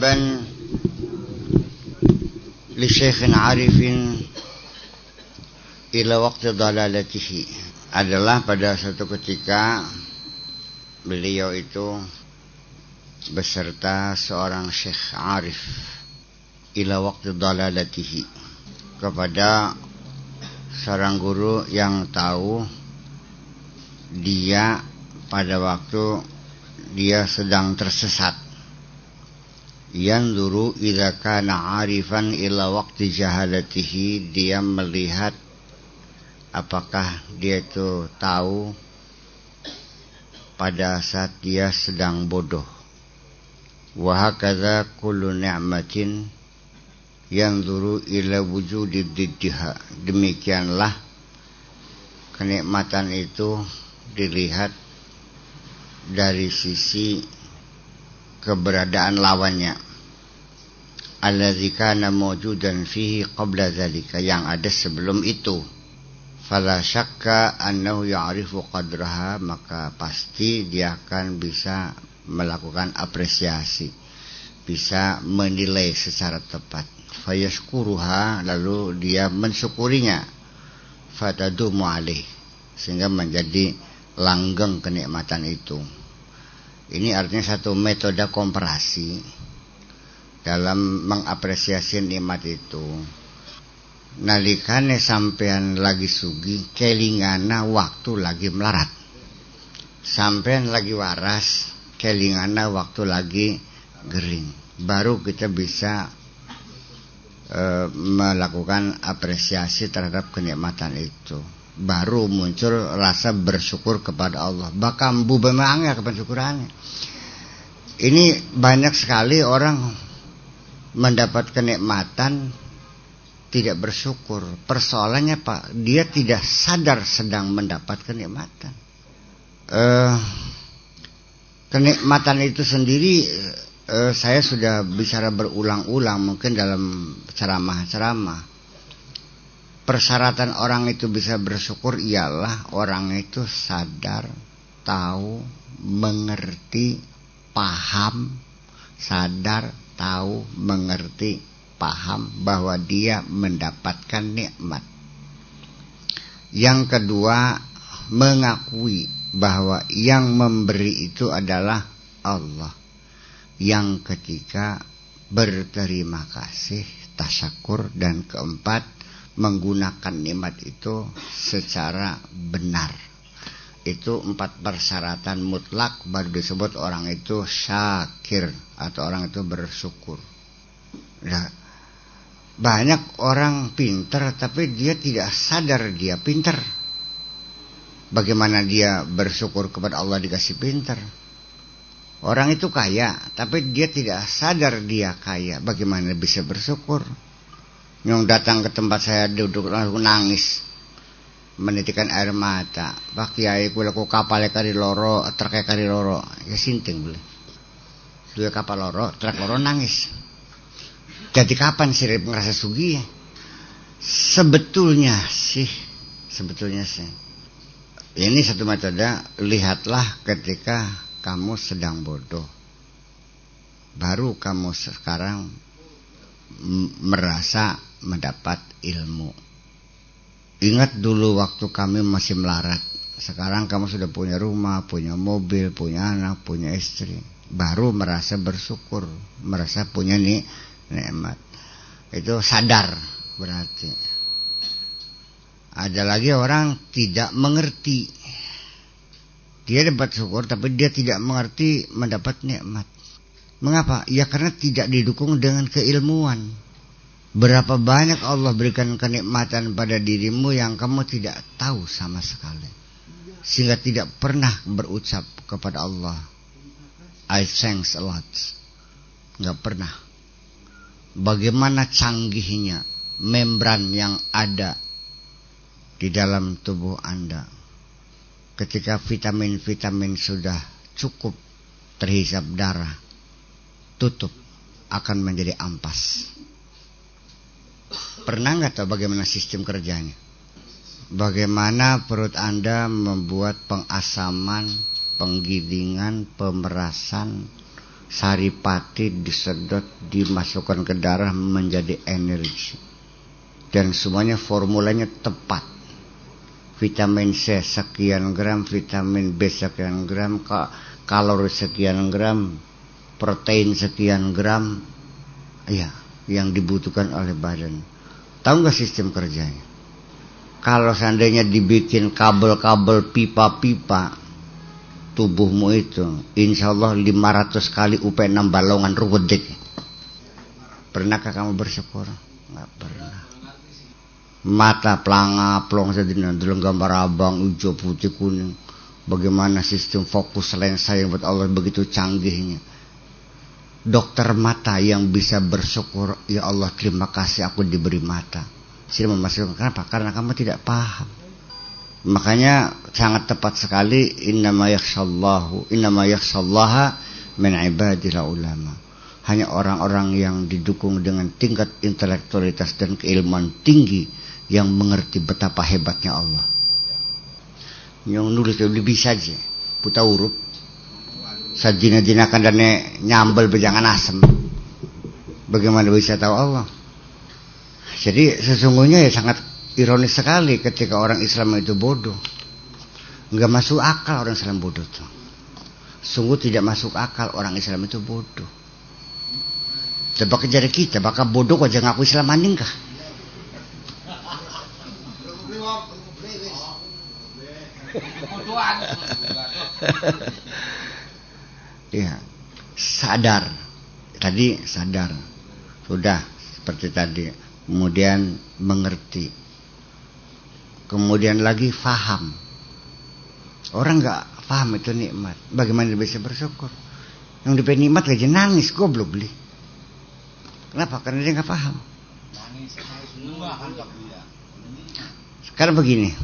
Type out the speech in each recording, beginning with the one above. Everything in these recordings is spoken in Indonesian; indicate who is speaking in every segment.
Speaker 1: بل لشيخ عارف ila waktu ضلالته adalah pada suatu ketika beliau itu beserta seorang syekh arif ila waktu dalalatihi kepada seorang guru yang tahu dia pada waktu dia sedang tersesat yanzuru idza kana arifan ila waqti dia melihat apakah dia itu tahu pada saat dia sedang bodoh wa hakadha kullu ni'matin yanzuru ila wujudi diddiha demikianlah kenikmatan itu dilihat dari sisi keberadaan lawannya alladzi kana mawjudan fihi qabla dzalika yang ada sebelum itu fala syakka annahu ya'rifu qadraha maka pasti dia akan bisa melakukan apresiasi bisa menilai secara tepat fayashkuruha lalu dia mensyukurinya fatadumu alih sehingga menjadi langgeng kenikmatan itu ini artinya satu metode komparasi dalam mengapresiasi nikmat itu. Nalikane sampean lagi sugi, kelingana waktu lagi melarat. Sampean lagi waras, kelingana waktu lagi gering. Baru kita bisa e, melakukan apresiasi terhadap kenikmatan itu baru muncul rasa bersyukur kepada Allah. Bahkan bu ya kepensyukurannya. Ini banyak sekali orang mendapat kenikmatan tidak bersyukur. Persoalannya Pak, dia tidak sadar sedang mendapat kenikmatan. Eh, kenikmatan itu sendiri eh, saya sudah bicara berulang-ulang mungkin dalam ceramah-ceramah persyaratan orang itu bisa bersyukur ialah orang itu sadar, tahu, mengerti, paham, sadar, tahu, mengerti, paham bahwa dia mendapatkan nikmat. Yang kedua, mengakui bahwa yang memberi itu adalah Allah. Yang ketiga, berterima kasih, tasakur dan keempat menggunakan nikmat itu secara benar. Itu empat persyaratan mutlak baru disebut orang itu syakir atau orang itu bersyukur. Nah, banyak orang pinter tapi dia tidak sadar dia pinter. Bagaimana dia bersyukur kepada Allah dikasih pinter. Orang itu kaya tapi dia tidak sadar dia kaya. Bagaimana bisa bersyukur? yang datang ke tempat saya duduk langsung nangis menitikan air mata pak kiai kula ku kapal kari loro trek kari loro ya sinting boleh dua kapal loro trek loro nangis jadi kapan sih merasa sugi ya sebetulnya sih sebetulnya sih ini satu metode lihatlah ketika kamu sedang bodoh baru kamu sekarang merasa mendapat ilmu. Ingat dulu waktu kami masih melarat. Sekarang kamu sudah punya rumah, punya mobil, punya anak, punya istri. Baru merasa bersyukur, merasa punya nih nikmat. Itu sadar berarti. Ada lagi orang tidak mengerti. Dia dapat syukur tapi dia tidak mengerti mendapat nikmat. Mengapa? Ya karena tidak didukung dengan keilmuan. Berapa banyak Allah berikan kenikmatan pada dirimu yang kamu tidak tahu sama sekali. Sehingga tidak pernah berucap kepada Allah. I thanks a lot. Gak pernah. Bagaimana canggihnya membran yang ada di dalam tubuh Anda. Ketika vitamin-vitamin sudah cukup terhisap darah, tutup akan menjadi ampas pernah nggak tahu bagaimana sistem kerjanya? Bagaimana perut Anda membuat pengasaman, penggilingan, pemerasan, saripati disedot, dimasukkan ke darah menjadi energi. Dan semuanya formulanya tepat. Vitamin C sekian gram, vitamin B sekian gram, kalori sekian gram, protein sekian gram. Iya, yang dibutuhkan oleh badan. Tahu nggak sistem kerjanya? Kalau seandainya dibikin kabel-kabel pipa-pipa tubuhmu itu, insya Allah 500 kali UP6 balongan ruwedek. Pernahkah kamu bersyukur? Nggak pernah. Mata pelanga plong sedina dalam gambar abang hijau putih kuning. Bagaimana sistem fokus lensa yang buat Allah begitu canggihnya dokter mata yang bisa bersyukur ya Allah terima kasih aku diberi mata sini memasukkan kenapa karena kamu tidak paham makanya sangat tepat sekali innama yakhsallahu innama yakhsallaha min ibadil ulama hanya orang-orang yang didukung dengan tingkat intelektualitas dan keilmuan tinggi yang mengerti betapa hebatnya Allah yang nulis lebih saja buta huruf sajina-jinakan dan nyambel bejangan asem. Bagaimana bisa tahu Allah? Jadi sesungguhnya ya sangat ironis sekali ketika orang Islam itu bodoh. Nggak masuk akal orang Islam bodoh tuh. Sungguh tidak masuk akal orang Islam itu bodoh. Coba kejar kita, bakal bodoh kok jangan aku Islam maning kah? ya sadar tadi sadar sudah seperti tadi kemudian mengerti kemudian lagi faham orang nggak faham itu nikmat bagaimana bisa bersyukur yang diberi nikmat jadi nangis belum beli kenapa karena dia nggak paham sekarang begini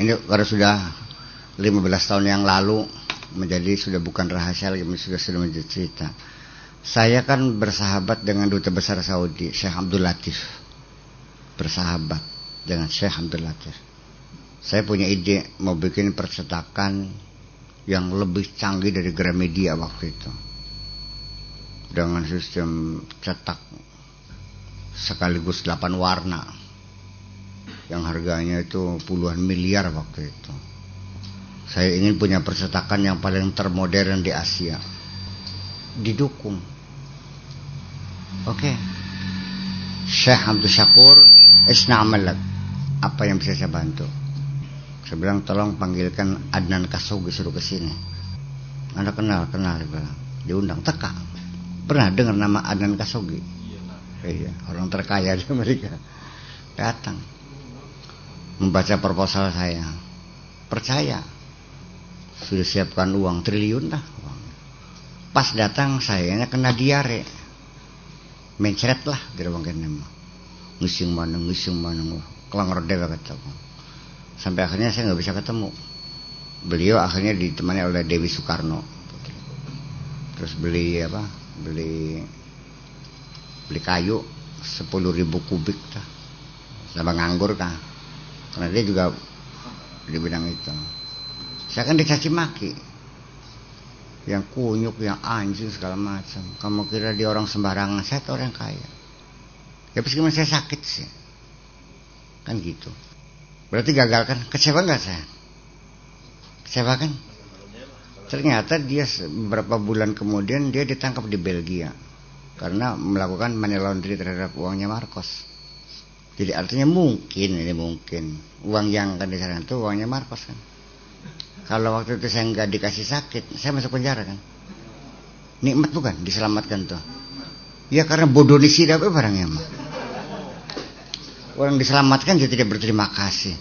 Speaker 1: ini kalau sudah 15 tahun yang lalu menjadi sudah bukan rahasia lagi sudah sudah menjadi cerita saya kan bersahabat dengan duta besar Saudi Syekh Abdul Latif bersahabat dengan Syekh Abdul Latif saya punya ide mau bikin percetakan yang lebih canggih dari Gramedia waktu itu dengan sistem cetak sekaligus 8 warna yang harganya itu puluhan miliar waktu itu saya ingin punya percetakan yang paling termodern di Asia. Didukung. Oke. Okay. Syekh Abdul Syakur, Isna'amalat Apa yang bisa saya bantu? Saya bilang tolong panggilkan Adnan Kasogi suruh ke sini. Anda kenal, kenal Diundang teka. Pernah dengar nama Adnan Kasogi? Iya, iya, orang terkaya di Amerika. Datang. Membaca proposal saya. Percaya sudah siapkan uang triliun lah pas datang sayangnya kena diare mencret lah gerbang kena mah ngising mana ngising mana kelangor dewa ketemu sampai akhirnya saya nggak bisa ketemu beliau akhirnya ditemani oleh Dewi Soekarno terus beli apa beli beli kayu sepuluh ribu kubik tah sama nganggur kah karena dia juga di bidang itu saya kan dicaci maki yang kunyuk yang anjing segala macam kamu kira dia orang sembarangan saya tuh orang kaya ya meskipun saya sakit sih kan gitu berarti gagal kan kecewa nggak saya kecewa kan ternyata dia beberapa bulan kemudian dia ditangkap di Belgia karena melakukan money laundry terhadap uangnya Marcos jadi artinya mungkin ini mungkin uang yang akan disarankan itu uangnya Marcos kan kalau waktu itu saya nggak dikasih sakit, saya masuk penjara kan. Nikmat bukan diselamatkan tuh. Ya karena bodoh di sidap barangnya mah. Orang diselamatkan dia tidak berterima kasih.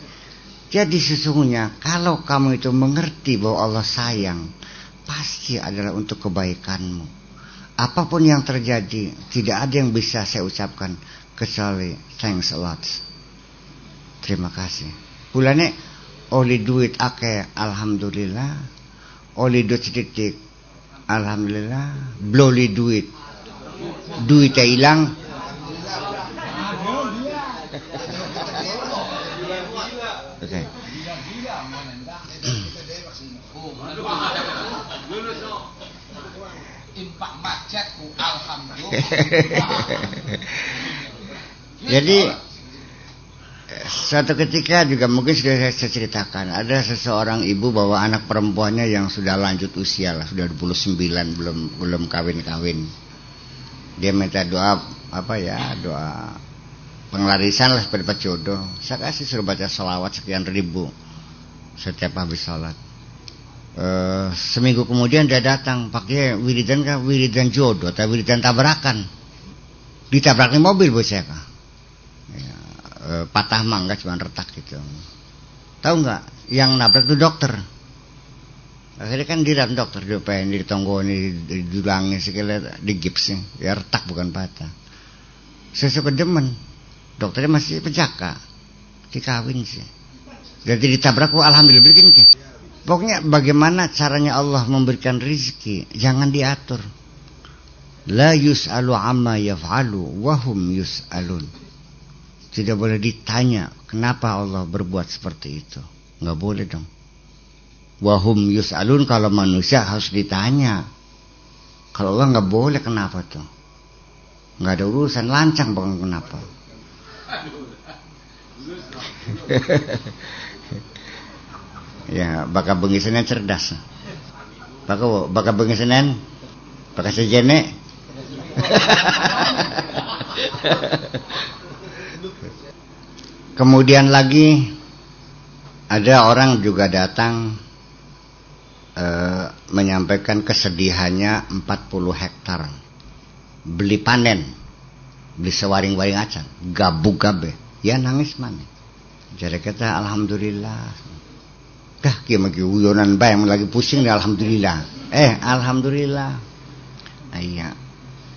Speaker 1: Jadi sesungguhnya kalau kamu itu mengerti bahwa Allah sayang, pasti adalah untuk kebaikanmu. Apapun yang terjadi, tidak ada yang bisa saya ucapkan kecuali thanks a lot. Terima kasih. Bulannya oleh duit akeh alhamdulillah oleh duit sedikit alhamdulillah bloli duit duitnya hilang
Speaker 2: okay. Jadi
Speaker 1: satu ketika juga mungkin sudah saya ceritakan ada seseorang ibu bawa anak perempuannya yang sudah lanjut usia lah sudah 29 belum belum kawin-kawin dia minta doa apa ya doa penglarisan lah pada jodoh saya kasih suruh baca sholawat sekian ribu setiap habis sholat e, eh, seminggu kemudian dia datang pakai wiridan kah wiridan jodoh tapi wiridan tabrakan ditabrakin mobil bu saya kah Eh, patah mangga cuma retak gitu tahu nggak yang nabrak itu dokter akhirnya kan diram dokter dia pengen ditonggoni didulangi segala di gipsnya ya retak bukan patah Sesuatu demen dokternya masih pejaka dikawin sih jadi ditabrak kok oh, alhamdulillah bikin sih pokoknya bagaimana caranya Allah memberikan rezeki, jangan diatur la yus'alu amma yaf'alu wahum yus'alun tidak boleh ditanya kenapa Allah berbuat seperti itu. Nggak boleh dong. Wahum alun kalau manusia harus ditanya. Kalau Allah nggak boleh kenapa tuh. Nggak ada urusan lancang bukan kenapa. ya, bakal yang cerdas. Bakal bakal bengisnya bakal sejene. Kemudian lagi ada orang juga datang e, menyampaikan kesedihannya 40 hektar beli panen, beli sewaring-waring acan, gabu-gabe, ya nangis mana? Jadi kita alhamdulillah. kah kia ki uyonan bayang lagi pusing nih alhamdulillah. Eh alhamdulillah. Iya.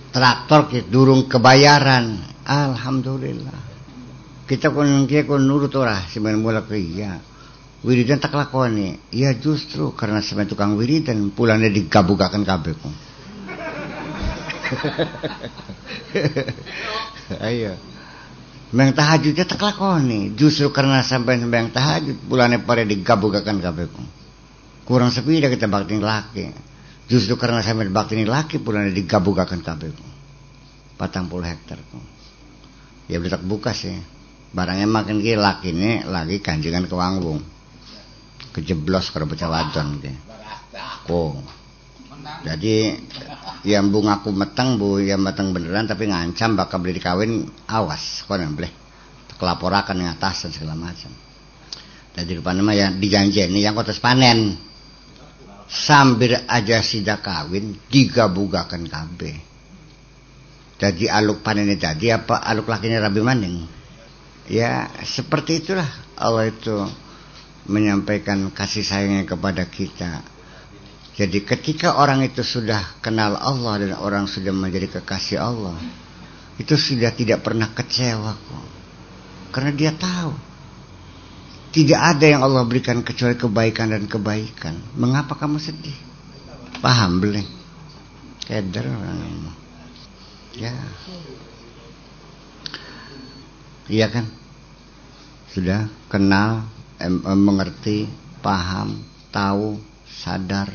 Speaker 1: Traktor kita durung kebayaran. Alhamdulillah kita kon kia kon nurut ora semen bola iya wiridan tak lakoni iya justru karena semen tukang wiridan pulangnya digabugakan kabeh kok ayo Meng tahajudnya tak lakoni justru karena sampai sembahyang tahajud bulannya pada digabugakan kabeh kok kurang sepi dah kita bakti laki justru karena sampai bakti laki bulannya digabugakan kabeh patang puluh hektar ya beli tak buka sih barangnya makin ki kini lagi ganjengan wangwung kejeblos ke bocah wadon ki jadi yang bung aku meteng bu yang meteng beneran tapi ngancam bakal beli dikawin awas kau yang boleh kelaporakan yang atas dan segala macam jadi rupanya nama yang ini yang kota panen sambil aja sida kawin digabugakan kabe jadi aluk panennya tadi apa aluk lakinya rabi maning Ya seperti itulah Allah itu menyampaikan kasih sayangnya kepada kita. Jadi ketika orang itu sudah kenal Allah dan orang sudah menjadi kekasih Allah, itu sudah tidak pernah kecewa kok. Karena dia tahu tidak ada yang Allah berikan kecuali kebaikan dan kebaikan. Mengapa kamu sedih? Paham belum? Keder Ya. Iya kan? sudah kenal, em, em, mengerti, paham, tahu, sadar.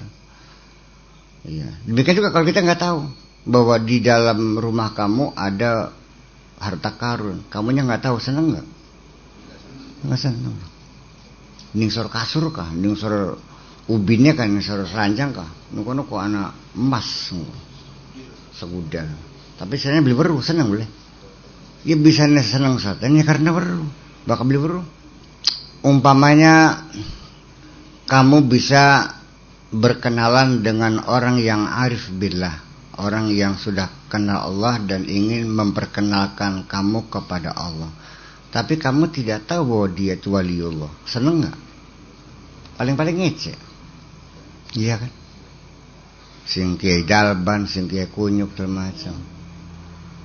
Speaker 1: Iya. Demikian juga kalau kita nggak tahu bahwa di dalam rumah kamu ada harta karun, kamunya nggak tahu seneng nggak? Nggak seneng. Ningsor kasur kah? Ningsor ubinnya kan ningsor ranjang kah? Nukono kok anak emas segudang. Tapi saya beli baru seneng boleh. Ya bisa seneng saatnya karena baru. Bakal beli Umpamanya kamu bisa berkenalan dengan orang yang arif billah, orang yang sudah kenal Allah dan ingin memperkenalkan kamu kepada Allah. Tapi kamu tidak tahu bahwa dia itu Allah Seneng nggak? Paling-paling ngece. Iya kan? Sing dalban, sing kunyuk, termacam.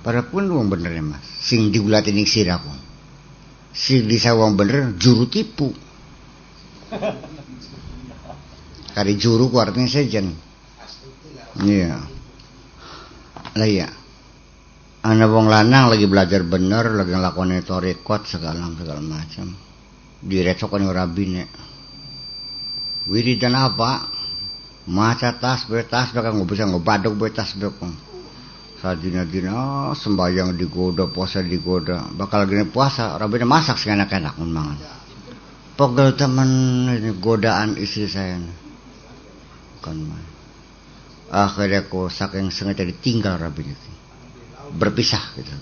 Speaker 1: macam. pun uang bener ya mas. Sing diulat ini sirakung si bisa wong bener juru tipu kali juru ku artinya sejen iya yeah. lah iya anak wong lanang lagi belajar bener lagi nglakoni torikot segala segala macam direcokon ora bine dan apa maca tas betas bakal ngobrol ngobadok betas bekong sadina dina oh, sembahyang digoda puasa digoda bakal gini puasa rabina masak sekarang enak memang pegel temen ini godaan istri saya kan? mah akhirnya aku saking sengaja ditinggal rabina berpisah gitu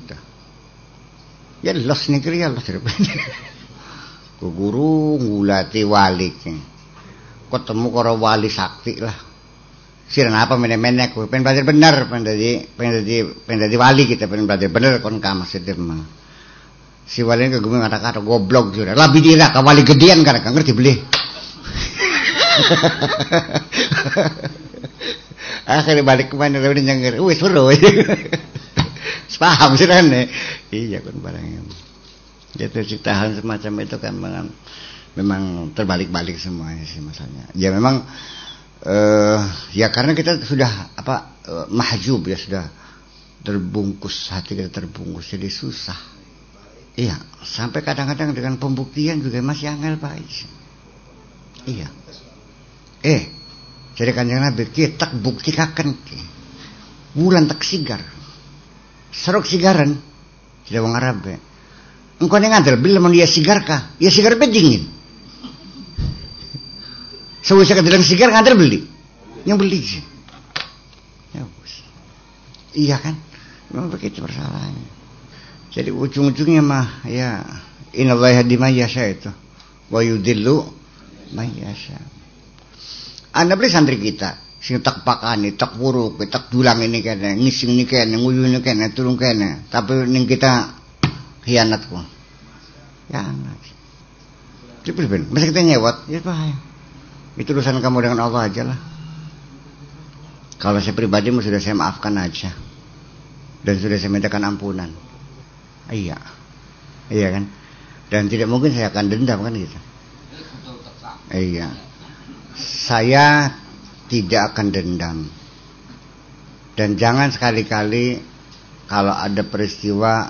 Speaker 1: ya los negeri ya los rabina ku guru ngulati waliknya, ketemu karo wali sakti lah Siran apa menemennya menek pengen belajar bener, pengen jadi pengen jadi pengen jadi wali kita pengen belajar bener kon ka mah. Si wali ini gue ngata-kata goblok jure. Labi dia ka wali gedean karena kan ngerti beli. Akhirnya balik kemana udah nyengir. wih seru. Paham sih eh. kan Iya kan barangnya. Jatuh gitu, ciptaan semacam itu kan memang memang terbalik-balik semuanya sih masalahnya. Ya memang uh, ya karena kita sudah apa uh, mahjub ya sudah terbungkus hati kita terbungkus jadi susah iya sampai kadang-kadang dengan pembuktian juga masih angel pak iya eh jadi kanjeng nabi kita ke. bulan tak sigar serok sigaran tidak orang engkau yang ngadel bila mau dia sigar kah ya sigar bedingin. Sawise kedeleng sigar ngantel beli. Yang beli. Ya bos. Iya kan? Memang begitu persoalannya. Jadi ujung-ujungnya mah ya yang hadi saya itu wa yudillu may saya. Anda beli santri kita sing tak pakani, tak buruk, tak dulang ini kene, ngising ini kene, nguyu ini kene, turun kene, tapi ning kita hianat kok. Ya anak. ben, mesti kita nyewat, ya bahaya. Itu urusan kamu dengan Allah aja lah. Kalau saya pribadi sudah saya maafkan aja. Dan sudah saya mintakan ampunan. Iya. Iya kan? Dan tidak mungkin saya akan dendam kan gitu. Iya. Saya tidak akan dendam. Dan jangan sekali-kali kalau ada peristiwa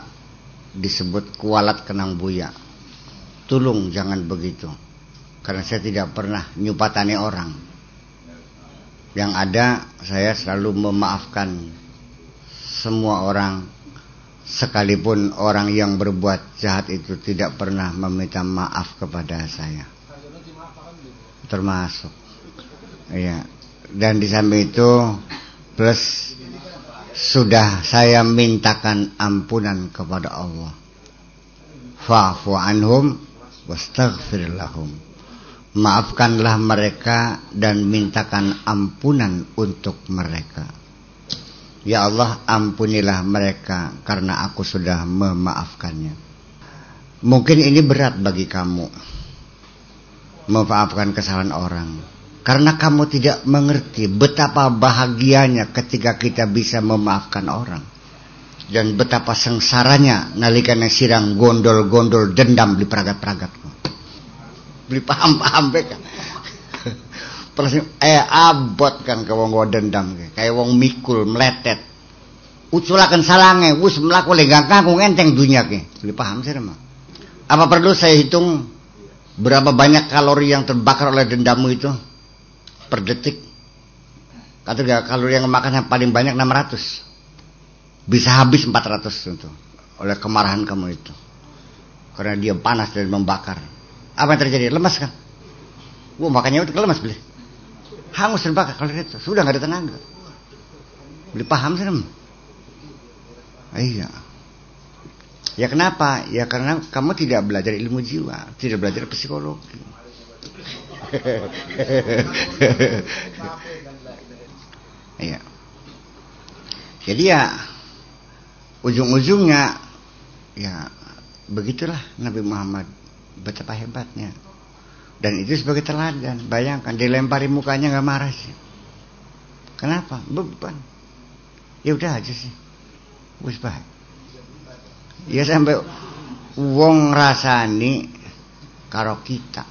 Speaker 1: disebut kualat kenang buya. Tolong jangan begitu karena saya tidak pernah nyupatani orang. Yang ada saya selalu memaafkan semua orang sekalipun orang yang berbuat jahat itu tidak pernah meminta maaf kepada saya. Termasuk. Iya. Dan di samping itu plus sudah saya mintakan ampunan kepada Allah. Fa'fu anhum wastaghfir lahum Maafkanlah mereka dan mintakan ampunan untuk mereka. Ya Allah, ampunilah mereka karena aku sudah memaafkannya. Mungkin ini berat bagi kamu memaafkan kesalahan orang. Karena kamu tidak mengerti betapa bahagianya ketika kita bisa memaafkan orang. Dan betapa sengsaranya nalikannya sirang gondol-gondol dendam di peragat-peragatmu beli paham-paham be kan. Plus eh abot kan ke wong dendam kayak wong mikul meletet. Uculakan salange wis mlaku lenggak ngenteng enteng ke Beli paham sih mah. Apa perlu saya hitung berapa banyak kalori yang terbakar oleh dendammu itu per detik? Kata gak kalori yang makan yang paling banyak 600. Bisa habis 400 itu oleh kemarahan kamu itu. Karena dia panas dan membakar apa yang terjadi? Lemas kan? Wah, makanya itu lemas beli. Hangus dan bakar kalau itu sudah nggak ada tenaga. Beli paham sih nem. Iya. Ya kenapa? Ya karena kamu tidak belajar ilmu jiwa, tidak belajar psikologi. Iya. Jadi ya ujung-ujungnya ya begitulah Nabi Muhammad betapa hebatnya dan itu sebagai teladan bayangkan dilempari mukanya nggak marah sih kenapa beban ya udah aja sih wis baik ya sampai wong rasani karo kita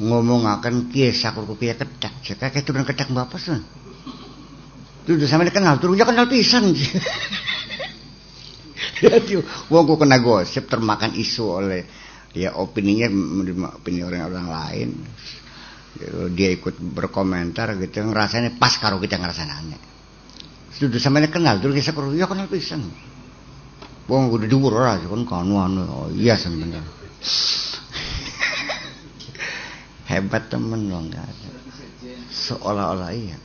Speaker 1: ngomong akan kisah sakurku kiai kedak jika ya kayak turun kedak bapak sih itu udah sama dikenal turunnya kenal pisan sih wong kena gosip termakan isu oleh dia ya, opininya menerima opini orang-orang lain gitu, dia ikut berkomentar gitu ngerasanya pas karo kita ngerasanya sama ini kenal dulu kita perlu ya kenal pisang bohong udah dhuwur orang ah, kan kono anu oh iya sebenarnya hebat temen loh enggak ya. seolah-olah iya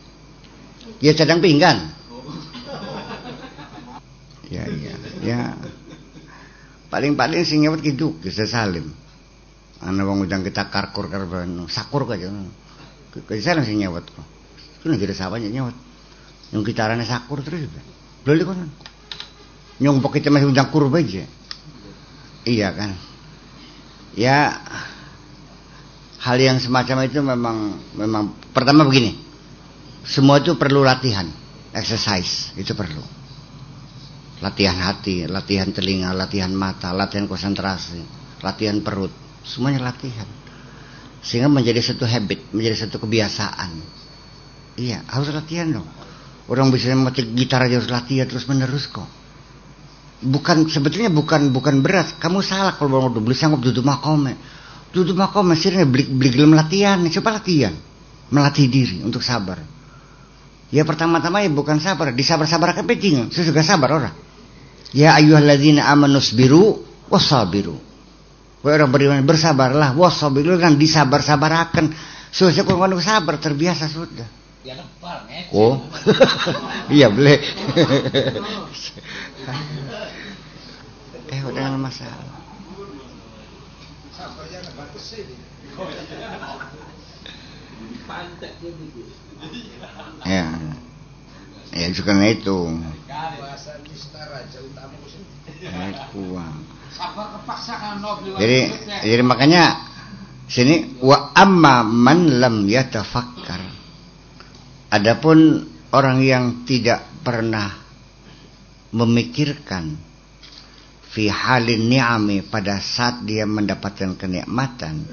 Speaker 1: dia ya, sedang pinggan oh. ya iya ya paling-paling sing nyewet gitu Gusti Salim ana wong udang kita karkur karban sakur kaja ya. Gusti Salim sing nyewet kok ku nek sawah nyewet yang gitarane sakur terus lho kok nyong pakai cemas udang kurba aja iya kan ya hal yang semacam itu memang memang pertama begini semua itu perlu latihan exercise itu perlu latihan hati, latihan telinga, latihan mata, latihan konsentrasi, latihan perut, semuanya latihan. Sehingga menjadi satu habit, menjadi satu kebiasaan. Iya, harus latihan dong. Orang bisa memetik gitar aja harus latihan terus menerus kok. Bukan sebetulnya bukan bukan berat. Kamu salah kalau bangun dulu sanggup duduk makome. Duduk makome sirnya beli beli gelem latihan, coba latihan. Melatih diri untuk sabar. Ya pertama-tama ya bukan sabar, disabar-sabar kepiting, juga sabar orang Ya biru wasal biru. Kau orang beriman bersabarlah biru kan disabar-sabarakan. Susah kau kalau sabar terbiasa
Speaker 2: sudah. Ya lepar, Oh. Iya boleh. eh udah masalah.
Speaker 1: Ya. Ya, karena itu
Speaker 2: raja utama Jadi jadi
Speaker 1: makanya sini wa amma man lam yatafakkar. Adapun orang yang tidak pernah memikirkan fi halin ni'ami pada saat dia mendapatkan kenikmatan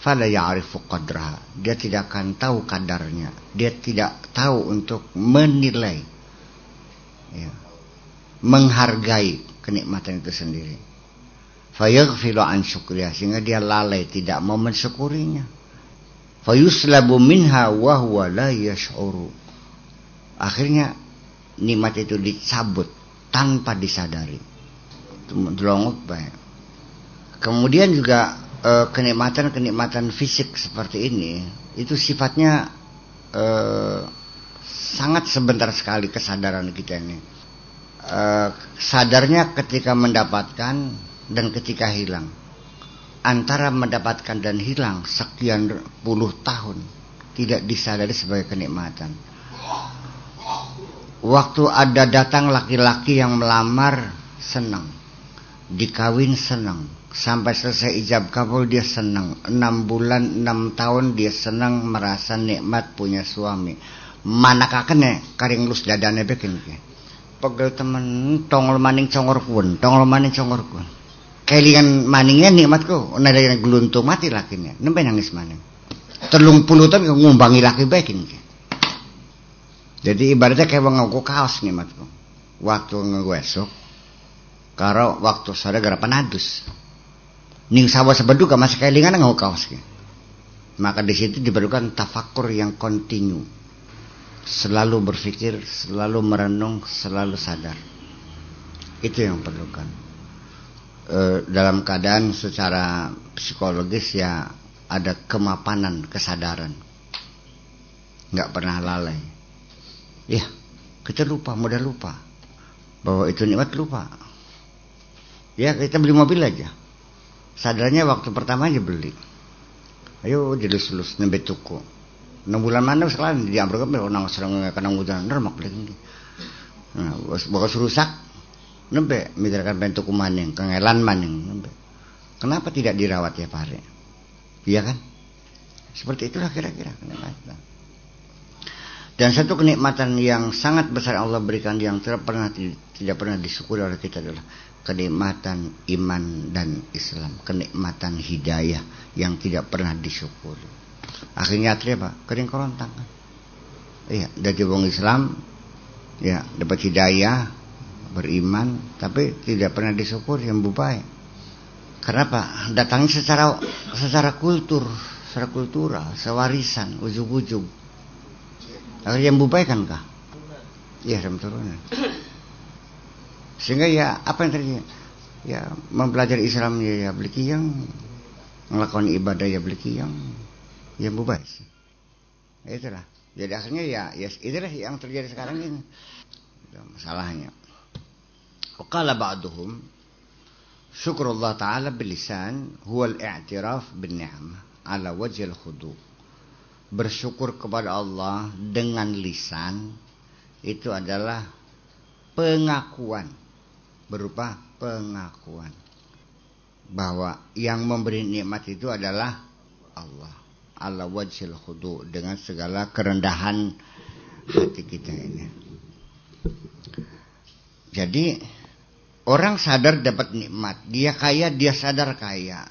Speaker 1: fala ya'rifu qadraha dia tidak akan tahu kadarnya dia tidak tahu untuk menilai ya menghargai kenikmatan itu sendiri. fayyuk an syukriha sehingga dia lalai tidak mau mensyukurinya. Fayuslabu minha wa huwa la yash'uru. Akhirnya nikmat itu dicabut tanpa disadari. Delongot banyak. Kemudian juga eh, kenikmatan-kenikmatan fisik seperti ini itu sifatnya eh, sangat sebentar sekali kesadaran kita ini eh, sadarnya ketika mendapatkan dan ketika hilang antara mendapatkan dan hilang sekian puluh tahun tidak disadari sebagai kenikmatan waktu ada datang laki-laki yang melamar senang dikawin senang sampai selesai ijab kabul dia senang enam bulan enam tahun dia senang merasa nikmat punya suami Mana kene karing lus dadanya bekin pegel temen tongol maning congor kuon tongol maning congor kelingan maningnya nikmatku nada yang geluntung mati lakinya nempel nangis maning telung puluh tahun ngumbangi laki baik ini jadi ibaratnya kayak mengaku aku kaos nikmatku waktu ngeguesok karo waktu sore gara panadus ning sawah kau masih kelingan ngaku kaos maka di situ diperlukan tafakur yang kontinu selalu berpikir, selalu merenung, selalu sadar. Itu yang perlukan. E, dalam keadaan secara psikologis ya ada kemapanan, kesadaran. Nggak pernah lalai. Ya, kita lupa, mudah lupa. Bahwa itu nikmat lupa. Ya, kita beli mobil aja. Sadarnya waktu pertama aja beli. Ayo jadi lus nembet tuku enam bulan mana sekalian di ambruk apa ya? nang serang kena hujan nermak lagi nah bawa rusak nembe misalkan bentuk maning kengelan maning nembe kenapa tidak dirawat ya pare iya kan seperti itulah kira-kira kenikmatan dan satu kenikmatan yang sangat besar Allah berikan yang tidak pernah tidak pernah disyukuri oleh kita adalah kenikmatan iman dan Islam, kenikmatan hidayah yang tidak pernah disyukuri akhirnya akhirnya apa kering kerontang iya dari wong Islam ya dapat hidayah beriman tapi tidak pernah disyukur yang bubai kenapa datangnya secara secara kultur secara kultural sewarisan ujung-ujung akhirnya yang bubai kan kah iya sebetulnya sehingga ya apa yang terjadi ya mempelajari Islam ya, ya beli kiyang melakukan ibadah ya beli kiyang ya bubar itulah jadi akhirnya ya ya itulah yang terjadi sekarang ini itu masalahnya وقال بعضهم شكر الله تعالى باللسان هو الاعتراف بالنعمة ala وجه الخضوع bersyukur kepada Allah dengan lisan itu adalah pengakuan berupa pengakuan bahwa yang memberi nikmat itu adalah Allah ala wajhil khudu dengan segala kerendahan hati kita ini. Jadi orang sadar dapat nikmat, dia kaya, dia sadar kaya.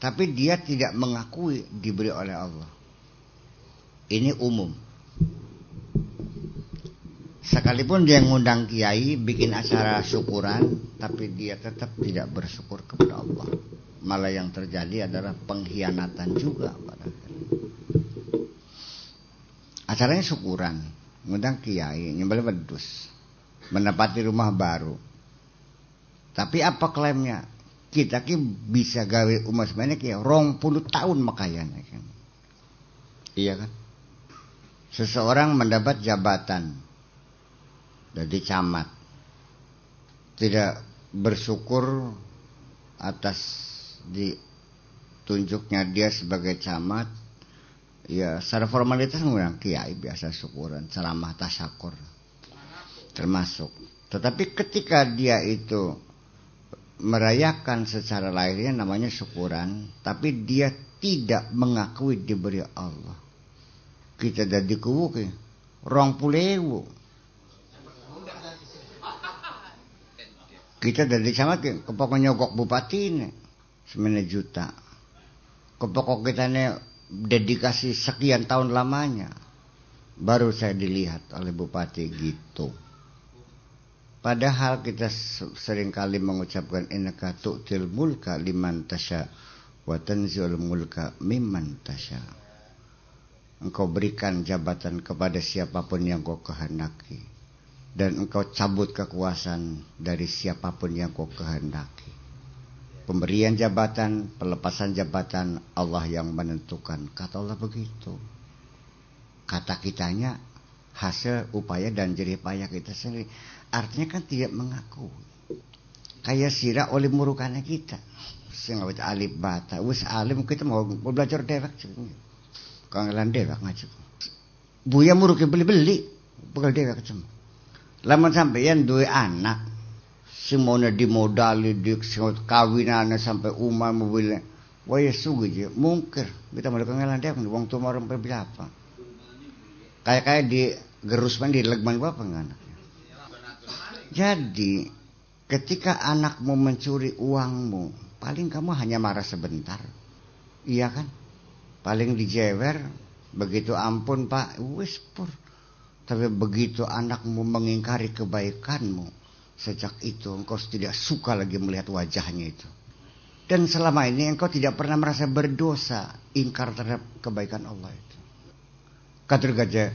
Speaker 1: Tapi dia tidak mengakui diberi oleh Allah. Ini umum. Sekalipun dia ngundang kiai bikin acara syukuran, tapi dia tetap tidak bersyukur kepada Allah malah yang terjadi adalah pengkhianatan juga acaranya syukuran ngundang kiai nyembelih wedus menempati rumah baru tapi apa klaimnya kita ki bisa gawe umat semuanya kayak rong puluh tahun makayan kan iya kan seseorang mendapat jabatan jadi camat tidak bersyukur atas ditunjuknya dia sebagai camat ya secara formalitas mengundang kiai biasa syukuran ceramah tasakur termasuk tetapi ketika dia itu merayakan secara lahirnya namanya syukuran tapi dia tidak mengakui diberi Allah kita jadi dikubuki rong pulewu kita dari sama ke pokoknya nyogok bupati ini sembilan juta Kepokok kita ini dedikasi sekian tahun lamanya baru saya dilihat oleh bupati gitu padahal kita seringkali mengucapkan innaka tu'til mulka liman tasya wa tanzi'ul mulka mimman tasya engkau berikan jabatan kepada siapapun yang kau kehendaki dan engkau cabut kekuasaan dari siapapun yang kau kehendaki pemberian jabatan, pelepasan jabatan Allah yang menentukan. Kata Allah begitu. Kata kitanya hasil upaya dan jerih payah kita sendiri. Artinya kan tidak mengaku. Kayak sirah oleh murukannya kita. kita alif bata. us alim kita mau belajar dewak. Kangelan dewak ngajuk. Buya muruknya beli-beli. Bukan dewak cuma. Laman sampeyan dua anak semuanya dimodali di singot kawinannya sampai umar mobilnya waya sugih mungkir kita mulai kengalan dia ya, uang tua orang berapa kayak kayak di gerusman di legman gua ya. pengen jadi ketika anakmu mencuri uangmu paling kamu hanya marah sebentar iya kan paling dijewer begitu ampun pak wispur tapi begitu anakmu mengingkari kebaikanmu Sejak itu engkau tidak suka lagi melihat wajahnya itu. Dan selama ini engkau tidak pernah merasa berdosa ingkar terhadap kebaikan Allah itu. Kader gajah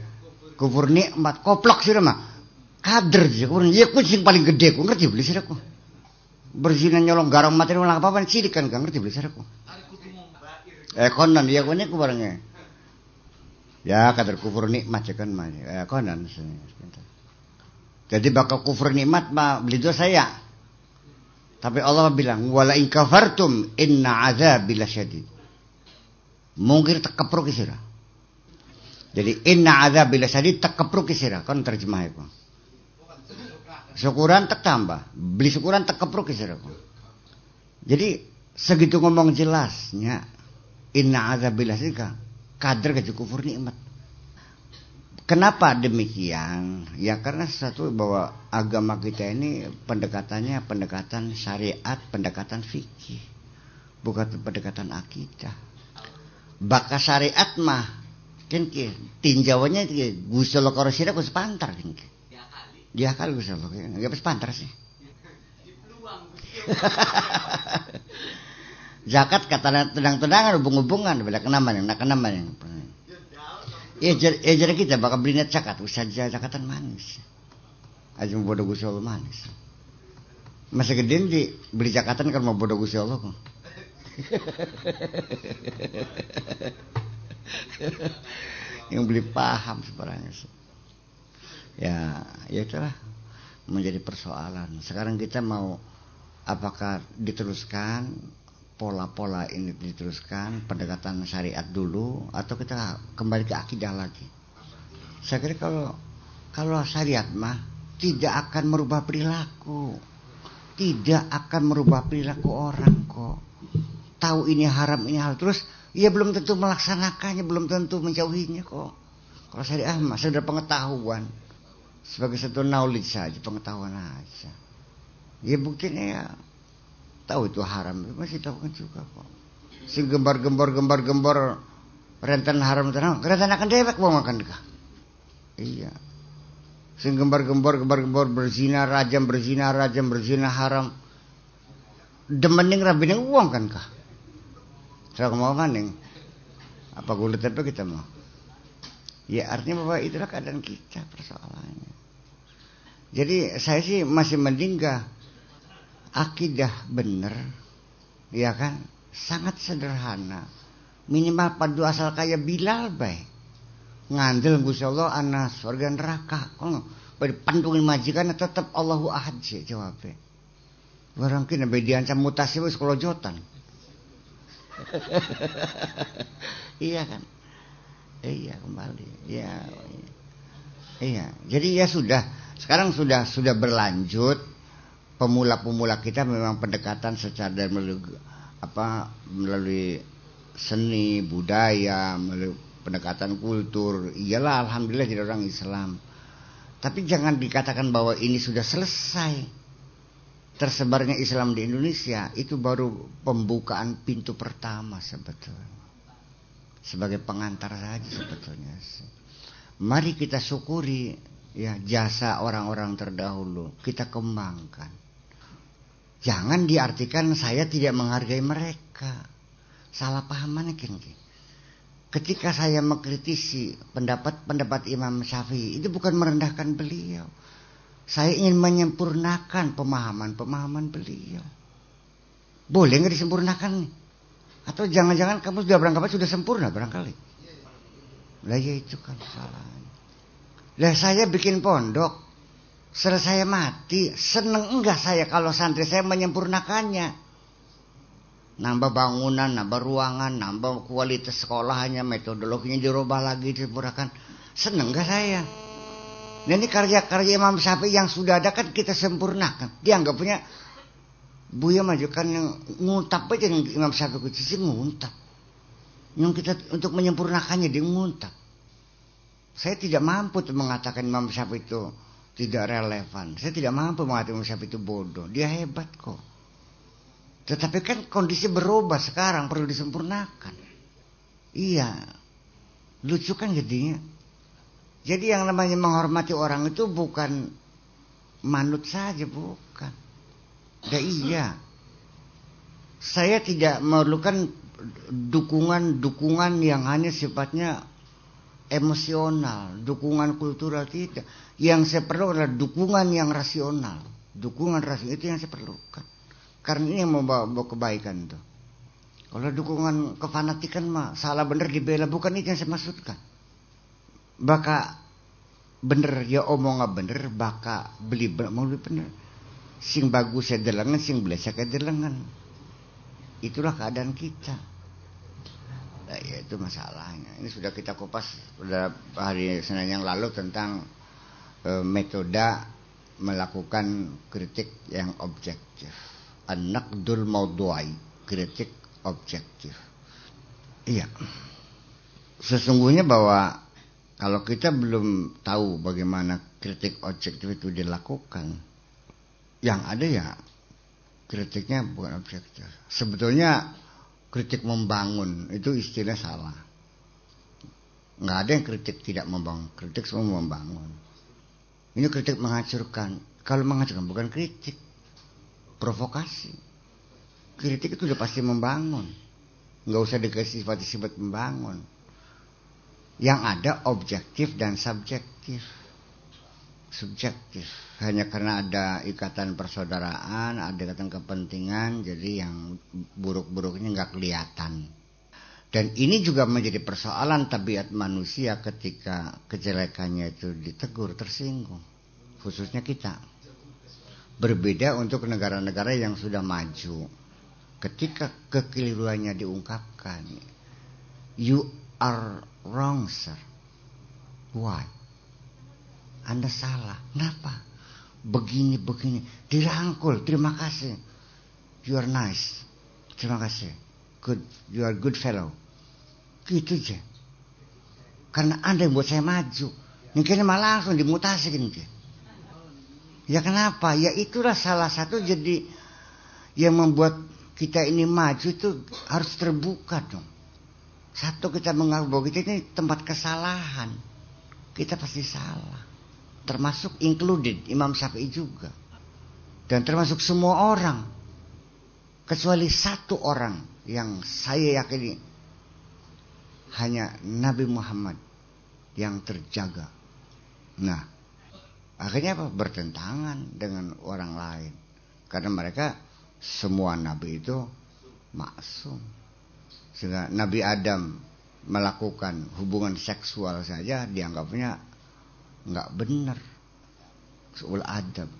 Speaker 1: kufur nikmat koplok sih mah. Kader sih kufur ya kucing paling gede ku ngerti beli sih aku. Berzina nyolong garang materi malah apa apa sidik kan ngerti beli sih aku. Eh konan ya konen ku barangnya. Ya kader kufur nikmat ya kan mah. Eh konan sih. Jadi bakal kufur nikmat mah beli dosa ya. Tapi Allah bilang, "Wala in kafartum inna azabi lasyadid." Mungkir tekepro kisira. Jadi inna azabi lasyadid tekepro kisira kan terjemah itu. Ya, syukuran tek tambah, beli syukuran tekepruk kisira. Jadi segitu ngomong jelasnya inna azabi lasyadid kader kufur nikmat. Kenapa demikian? Ya karena satu bahwa agama kita ini pendekatannya pendekatan syariat, pendekatan fikih, bukan pendekatan akidah. Bakas syariat mah kan tinjauannya gusolo korosida gus pantar kan dia kali gusolo nggak ya, pas ya pantar sih zakat kata tenang-tenangan hubung-hubungan bila kenaman yang nak kenaman yang ejar kita bakal beli belinya cakat usah cakatan manis aja mau bodoh gusi Allah manis masa gede nanti beli cakatan kan mau bodoh gusi Allah kok
Speaker 2: yang beli paham sebenarnya.
Speaker 1: ya ya itulah menjadi persoalan sekarang kita mau apakah diteruskan pola-pola ini diteruskan pendekatan syariat dulu atau kita kembali ke akidah lagi saya kira kalau kalau syariat mah tidak akan merubah perilaku tidak akan merubah perilaku orang kok tahu ini haram ini hal terus ia ya belum tentu melaksanakannya belum tentu menjauhinya kok kalau syariat mah sudah pengetahuan sebagai satu knowledge saja pengetahuan aja ya mungkin ya tahu itu haram masih tahu kan juga kok si gembar gembar gembar gembar rentan haram tenang rentan akan dewek mau makan kah iya si gembar gembar gembar gembar berzina rajam berzina rajam berzina haram demening rabine uang kan kah saya mau maning apa kulit apa kita mau ya artinya bahwa itulah keadaan kita persoalannya jadi saya sih masih mending akidah benar ya kan sangat sederhana minimal padu asal kaya Bilal baik ngandel Gusti Allah anak surga neraka pada pandungin majikan tetap Allahu ahad sih jawabnya barang kena diancam mutasi wis kalau jotan
Speaker 2: iya kan
Speaker 1: iya kembali iya, iya iya jadi ya sudah sekarang sudah sudah berlanjut pemula-pemula kita memang pendekatan secara melalui apa melalui seni budaya melalui pendekatan kultur iyalah alhamdulillah jadi orang Islam tapi jangan dikatakan bahwa ini sudah selesai tersebarnya Islam di Indonesia itu baru pembukaan pintu pertama sebetulnya sebagai pengantar saja sebetulnya mari kita syukuri ya jasa orang-orang terdahulu kita kembangkan Jangan diartikan saya tidak menghargai mereka. Salah mana kini. Ketika saya mengkritisi pendapat-pendapat Imam Syafi'i itu bukan merendahkan beliau. Saya ingin menyempurnakan pemahaman-pemahaman beliau. Boleh nggak disempurnakan nih? Atau jangan-jangan kamu sudah beranggapan sudah sempurna barangkali? Lah ya itu kan salah. Lah saya bikin pondok Selesai mati, seneng enggak saya kalau santri saya menyempurnakannya. Nambah bangunan, nambah ruangan, nambah kualitas sekolahnya, metodologinya dirubah lagi, disempurnakan. Seneng enggak saya? Nah ini karya-karya Imam Syafi'i yang sudah ada kan kita sempurnakan. Dia enggak punya Buya majukan yang nguntap aja yang Imam Syafi'i sih nguntap. Yang kita untuk menyempurnakannya dia nguntap. Saya tidak mampu tuh mengatakan Imam Syafi'i itu tidak relevan. Saya tidak mampu mengatakan siapa itu bodoh. Dia hebat kok. Tetapi kan kondisi berubah sekarang perlu disempurnakan. Iya. Lucu kan jadinya. Jadi yang namanya menghormati orang itu bukan manut saja, bukan. Ya iya. Saya tidak memerlukan dukungan-dukungan yang hanya sifatnya emosional, dukungan kultural kita. Yang saya perlu adalah dukungan yang rasional. Dukungan rasional itu yang saya perlukan. Karena ini yang membawa, membawa kebaikan tuh. Kalau dukungan kefanatikan mah salah benar dibela bukan itu yang saya maksudkan. Baka bener ya omong bener, baka beli bener, mau beli bener. Sing bagus saya delengan, sing belas saya delengan. Itulah keadaan kita. Nah, ya itu masalahnya. Ini sudah kita kupas pada hari Senin yang lalu tentang e, metode melakukan kritik yang objektif. Anak dul mauduai, kritik objektif. Iya. Sesungguhnya bahwa kalau kita belum tahu bagaimana kritik objektif itu dilakukan, yang ada ya kritiknya bukan objektif. Sebetulnya kritik membangun itu istilah salah nggak ada yang kritik tidak membangun kritik semua membangun ini kritik menghancurkan kalau menghancurkan bukan kritik provokasi kritik itu udah pasti membangun nggak usah dikasih sifat-sifat membangun yang ada objektif dan subjektif subjektif ya. hanya karena ada ikatan persaudaraan ada ikatan kepentingan jadi yang buruk-buruknya nggak kelihatan dan ini juga menjadi persoalan tabiat manusia ketika kejelekannya itu ditegur tersinggung khususnya kita berbeda untuk negara-negara yang sudah maju ketika kekeliruannya diungkapkan you are wrong sir why anda salah. Kenapa? Begini, begini. Dirangkul. Terima kasih. You are nice. Terima kasih. Good. You are good fellow. Gitu aja. Karena Anda yang buat saya maju. Ini malah langsung dimutasi gini. Ya kenapa? Ya itulah salah satu jadi yang membuat kita ini maju itu harus terbuka dong. Satu kita mengaku bahwa kita ini tempat kesalahan. Kita pasti salah termasuk included Imam Syafi'i juga dan termasuk semua orang kecuali satu orang yang saya yakini hanya Nabi Muhammad yang terjaga. Nah, akhirnya apa? Bertentangan dengan orang lain karena mereka semua nabi itu maksum. Sehingga Nabi Adam melakukan hubungan seksual saja dianggapnya nggak benar soal adab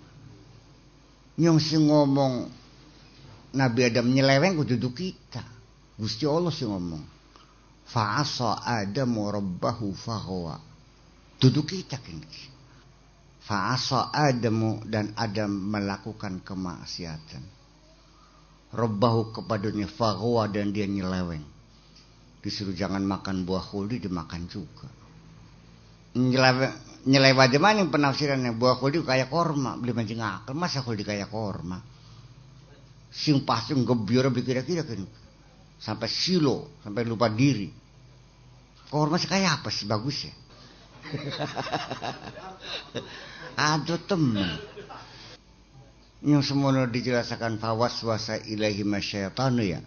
Speaker 1: yang si ngomong Nabi Adam nyeleweng duduk kita Gusti Allah si ngomong fa'asa Adam rabbahu fahuwa duduk kita kengki fa'asa Adamu dan Adam melakukan kemaksiatan rabbahu kepadanya fahuwa dan dia nyeleweng disuruh jangan makan buah khuldi dimakan juga nyeleweng nyelai wajah yang penafsirannya buah kuldi kaya korma beli mancing akal masa kuldi kaya korma sing pasti beli kira-kira kan sampai silo sampai lupa diri korma kaya apa sih bagus ya ada temen yang semuanya dijelaskan wasa ilahi masyaitanu ya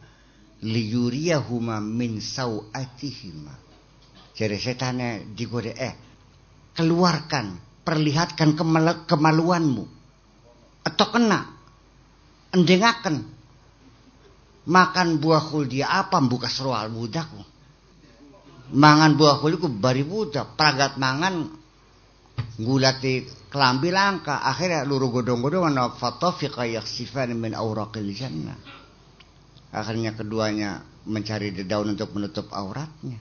Speaker 1: liyuriyahuma min sawatihima jadi setannya digoda eh keluarkan, perlihatkan kemaluanmu. Atau kena, endengakan. Makan buah kuldi apa buka serual budakku. Mangan buah kuldi ku bari budak, pragat mangan gulati kelambi langka akhirnya luru godong godong wana fatofiqa yaksifan min awraqil jannah akhirnya keduanya mencari dedaun untuk menutup auratnya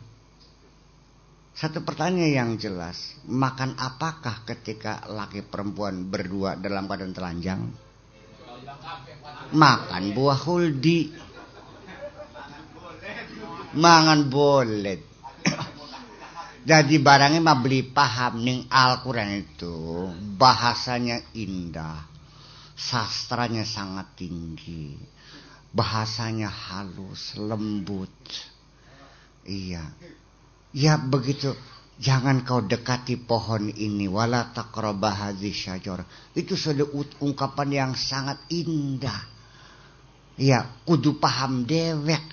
Speaker 1: satu pertanyaan yang jelas, makan apakah ketika laki perempuan berdua dalam badan telanjang? Makan buah huldi. Mangan bolet. Jadi barangnya mah beli paham nih Al-Quran itu bahasanya indah, sastranya sangat tinggi, bahasanya halus, lembut. Iya Ya begitu. Jangan kau dekati pohon ini wala taqrabah syajar. Itu sudah ungkapan yang sangat indah. Ya, kudu paham dewek.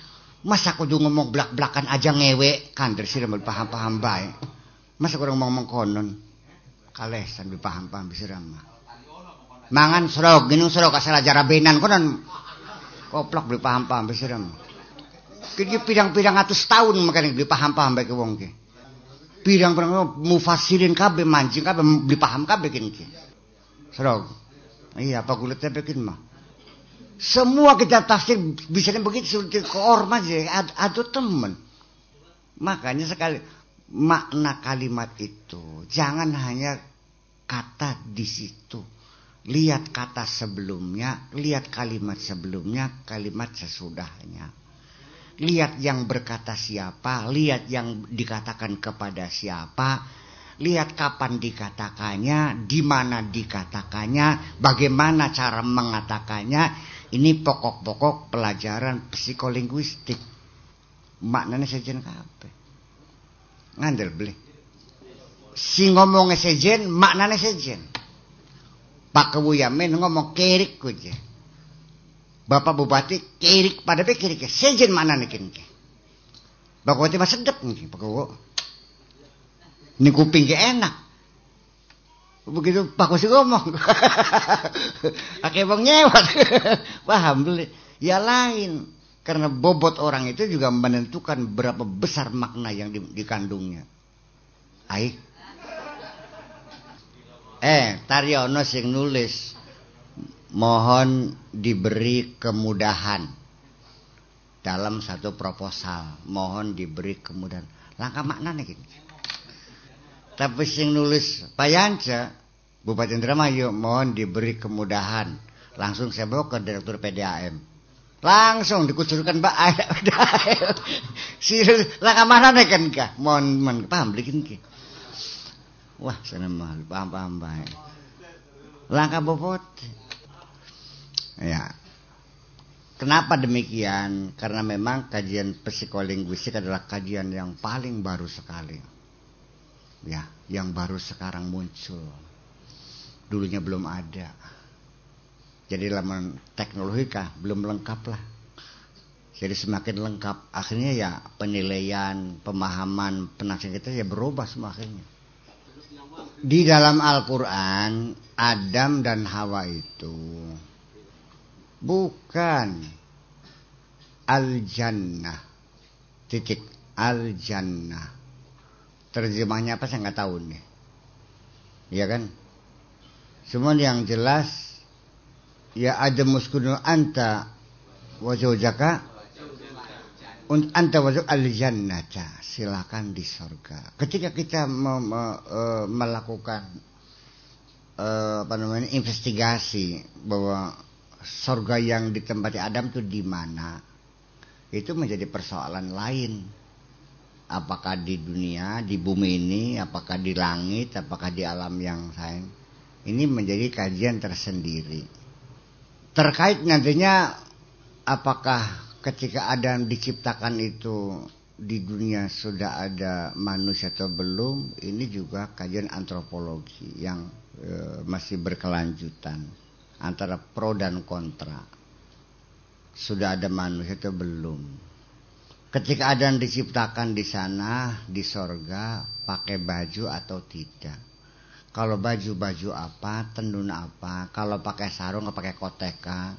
Speaker 1: Masa kudu ngomong belak belakan aja ngewe kan sih lembar paham-paham baik. Masa kudu ngomong konon. Kaleh sambil paham-paham bisa Mangan serok, ginung serok asal ajar benan konon. Koplok beli paham-paham bisa Kini pirang-pirang atus tahun makanya beli paham-paham baik wong ki. Pirang-pirang mufasirin kabe mancing kabe beli paham kabe kini ki. Serog. Iya apa kulitnya bikin mah. Semua kita tafsir bisa begitu sulit kehormat ya. Ad, ada temen. Makanya sekali makna kalimat itu jangan hanya kata di situ. Lihat kata sebelumnya, lihat kalimat sebelumnya, kalimat sesudahnya lihat yang berkata siapa, lihat yang dikatakan kepada siapa, lihat kapan dikatakannya, di mana dikatakannya, bagaimana cara mengatakannya. Ini pokok-pokok pelajaran psikolinguistik. Maknanya sejen kape. Ngandel beli. Si ngomongnya sejen, maknanya sejen. Pak men ngomong kerik kuja. Bapak Bupati kiri pada pikir ke sejen mana nih kini. Bapak Bupati mah sedap nih Pak Ini kuping ke enak. Begitu Pak Kosi ngomong. Oke, bang nyewat. Paham beli. Ya lain. Karena bobot orang itu juga menentukan berapa besar makna yang di, dikandungnya. Aih. Eh, Taryono sing nulis mohon diberi kemudahan dalam satu proposal mohon diberi kemudahan langkah nih gitu tapi sing nulis pak Yance Bupati Indramayu mohon diberi kemudahan langsung saya bawa ke direktur PDAM langsung dikucurkan Pak si langkah langkah nih kan kah mohon mohon paham bikin wah seneng mahal paham paham baik langkah bobot Ya. Kenapa demikian? Karena memang kajian psikolinguistik adalah kajian yang paling baru sekali. Ya, yang baru sekarang muncul. Dulunya belum ada. Jadi laman teknologi belum lengkap lah. Jadi semakin lengkap akhirnya ya penilaian, pemahaman, penafsiran kita ya berubah semua Di dalam Al-Qur'an Adam dan Hawa itu bukan al-jannah titik al-jannah terjemahnya apa saya nggak tahu nih ya kan semua yang jelas ya ada muskunu anta Untuk anta wajah al jannata silakan di sorga. ketika kita me, me, e, melakukan e, apa namanya investigasi bahwa surga yang ditempati Adam itu di mana? Itu menjadi persoalan lain. Apakah di dunia, di bumi ini, apakah di langit, apakah di alam yang lain? Ini menjadi kajian tersendiri. Terkait nantinya apakah ketika Adam diciptakan itu di dunia sudah ada manusia atau belum ini juga kajian antropologi yang eh, masih berkelanjutan antara pro dan kontra. Sudah ada manusia itu belum. Ketika ada yang diciptakan di sana, di sorga, pakai baju atau tidak. Kalau baju-baju apa, tenun apa, kalau pakai sarung, pakai koteka.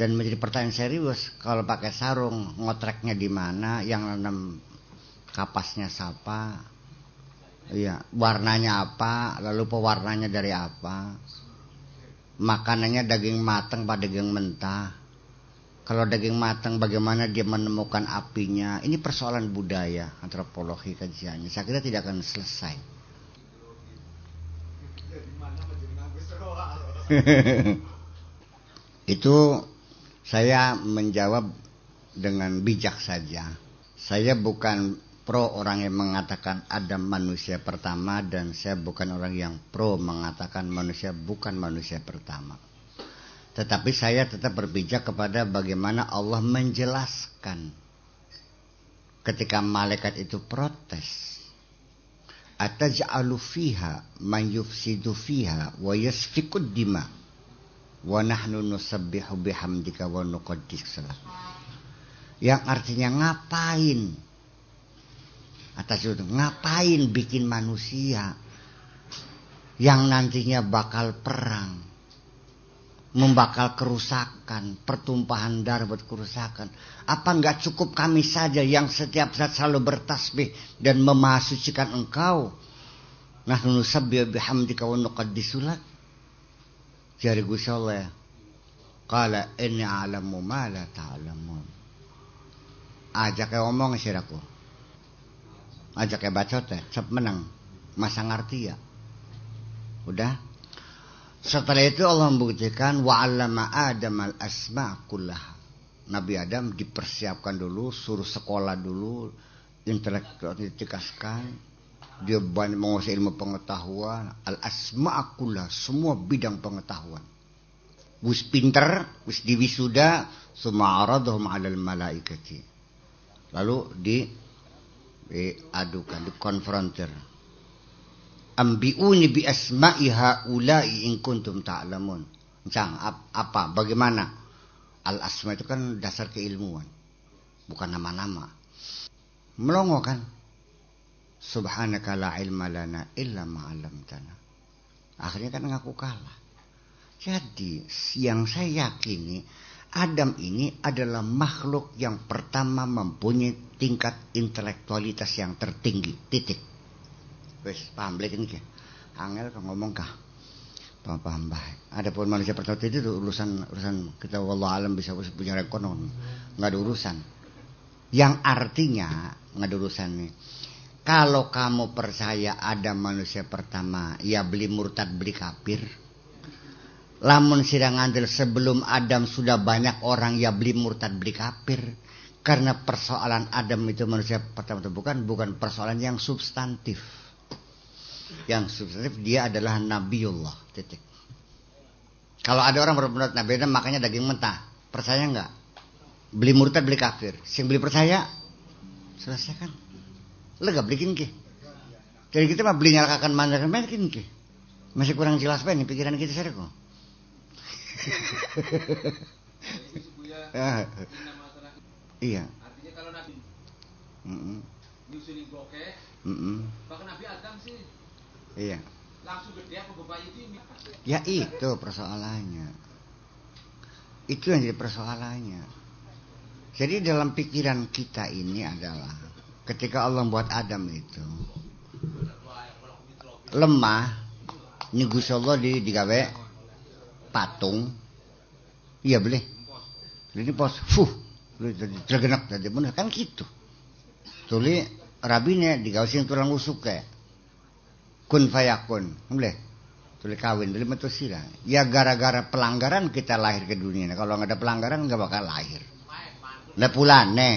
Speaker 1: Dan menjadi pertanyaan serius, kalau pakai sarung, ngotreknya di mana, yang nanam kapasnya siapa, iya, warnanya apa, lalu pewarnanya dari apa makanannya daging matang pada daging mentah. Kalau daging matang bagaimana dia menemukan apinya? Ini persoalan budaya, antropologi kajiannya. Saya kira tidak akan selesai. Itu saya menjawab dengan bijak saja. Saya bukan pro orang yang mengatakan ada manusia pertama dan saya bukan orang yang pro mengatakan manusia bukan manusia pertama. Tetapi saya tetap berpijak kepada bagaimana Allah menjelaskan ketika malaikat itu protes. Ataj'alu fiha man yufsidu fiha wa yasfikud dima wa nahnu nusabbihu bihamdika wa nuqaddis Yang artinya ngapain? atas itu ngapain bikin manusia yang nantinya bakal perang membakal kerusakan, pertumpahan darah buat kerusakan. Apa nggak cukup kami saja yang setiap saat selalu bertasbih dan memasucikan engkau? nah nusabbihu bihamdika wa nuqaddisulak Jari gue kala ini a'lamu ma la ta'lamun. Ajak ngomong aku ajak ya bacot teh sep menang masa ngerti ya udah setelah itu Allah membuktikan wa'allama adam al asma kullah Nabi Adam dipersiapkan dulu suruh sekolah dulu intelektual ditikaskan dia banyak menguasai ilmu pengetahuan al asma kullah semua bidang pengetahuan wis pinter wis diwisuda suma'aradhum alal malaikati lalu di we adukan di konfrontir ambiuni bi asma'i haula'i in kuntum ta'lamun jang ap, apa bagaimana al asma itu kan dasar keilmuan bukan nama-nama melongo kan subhanaka la ilma lana illa tana. akhirnya kan ngaku kalah jadi yang saya yakini Adam ini adalah makhluk yang pertama mempunyai tingkat intelektualitas yang tertinggi titik wes paham ini, iki angel kok ngomong kah paham paham baik adapun manusia pertama itu urusan urusan kita wallah alam bisa punya rekonon, nggak ada urusan yang artinya nggak ada urusan nih kalau kamu percaya ada manusia pertama, ya beli murtad, beli kapir. Lamun sidang andil sebelum Adam sudah banyak orang ya beli murtad, beli kapir. Karena persoalan Adam itu manusia pertama itu bukan bukan persoalan yang substantif. Yang substantif dia adalah Nabiullah. Titik. Kalau ada orang berpendapat Nabi Adam makanya daging mentah. Percaya nggak? Beli murtad beli kafir. Sing beli percaya selesai kan? Lega beli kinki. Jadi kita mah beli nyalakan mandakan makin kinki. Masih kurang jelas ini pikiran kita sering kok.
Speaker 2: Iya. Artinya kalau Nabi mm -mm. nyusulin bokeh, mm -mm. bahkan Nabi Adam sih. Iya. Langsung gede apa bapak itu Ya itu
Speaker 1: persoalannya. Itu yang jadi persoalannya. Jadi dalam pikiran kita ini adalah ketika Allah membuat Adam itu lemah, nyugus Allah di digawe patung, iya boleh. Ini pos, fuh, lu tergenak tadi bener kan gitu tuli rabinya digausin tulang usuk kayak kun fayakun boleh tuli kawin tuli metu ya gara-gara pelanggaran kita lahir ke dunia nah, kalau nggak ada pelanggaran nggak bakal lahir lepulan nih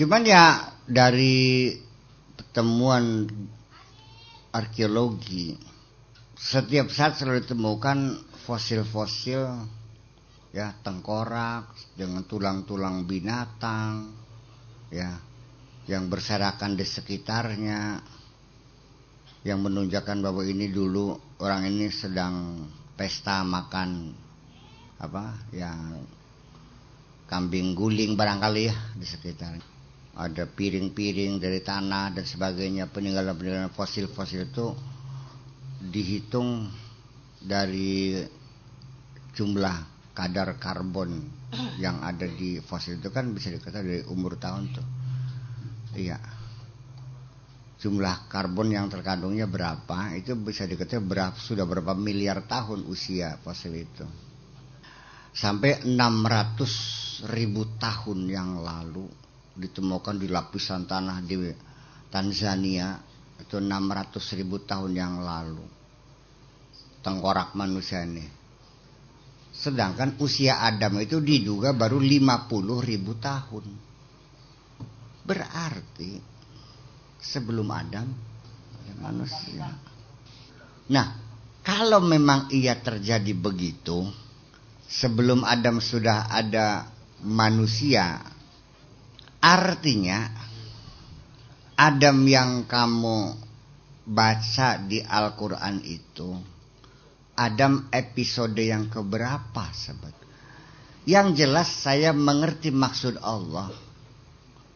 Speaker 1: cuman ya dari pertemuan arkeologi setiap saat selalu ditemukan fosil-fosil ya tengkorak dengan tulang-tulang binatang ya yang berserakan di sekitarnya yang menunjukkan bahwa ini dulu orang ini sedang pesta makan apa ya kambing guling barangkali ya di sekitar ada piring-piring dari tanah dan sebagainya peninggalan-peninggalan fosil-fosil itu dihitung dari jumlah kadar karbon yang ada di fosil itu kan bisa dikatakan dari umur tahun tuh iya jumlah karbon yang terkandungnya berapa itu bisa dikatakan berapa sudah berapa miliar tahun usia fosil itu sampai 600 ribu tahun yang lalu ditemukan di lapisan tanah di Tanzania itu 600 ribu tahun yang lalu tengkorak manusia ini Sedangkan usia Adam itu diduga baru 50 ribu tahun. Berarti sebelum Adam ya manusia. Nah, kalau memang ia terjadi begitu, sebelum Adam sudah ada manusia, artinya Adam yang kamu baca di Al-Quran itu Adam episode yang keberapa sebetulnya. Yang jelas saya mengerti maksud Allah.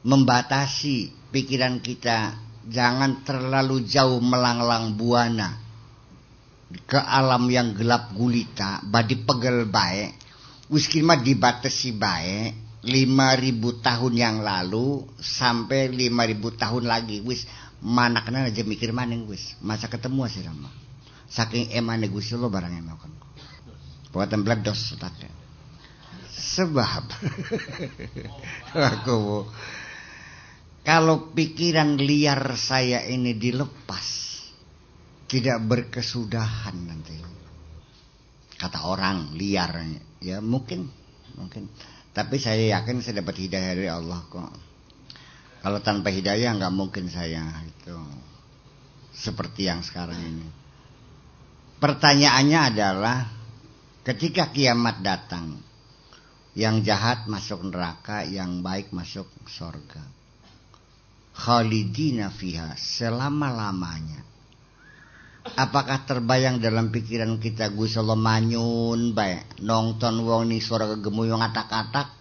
Speaker 1: Membatasi pikiran kita jangan terlalu jauh melanglang buana ke alam yang gelap gulita badi pegel baik uskin mah dibatasi baik 5000 tahun yang lalu sampai 5000 tahun lagi wis manakna aja mikir maning wis masa ketemu sih ramah saking emane Gusti Allah barang melakukan Buatan bledos setaknya Sebab aku kalau pikiran liar saya ini dilepas tidak berkesudahan nanti kata orang liar ya mungkin mungkin tapi saya yakin saya dapat hidayah dari Allah kok kalau tanpa hidayah nggak mungkin saya itu seperti yang sekarang ini Pertanyaannya adalah ketika kiamat datang, yang jahat masuk neraka, yang baik masuk sorga. Khalidina fiha selama-lamanya. Apakah terbayang dalam pikiran kita Gus selalu manyun baik nonton wong suara surga gemuyung atak-atak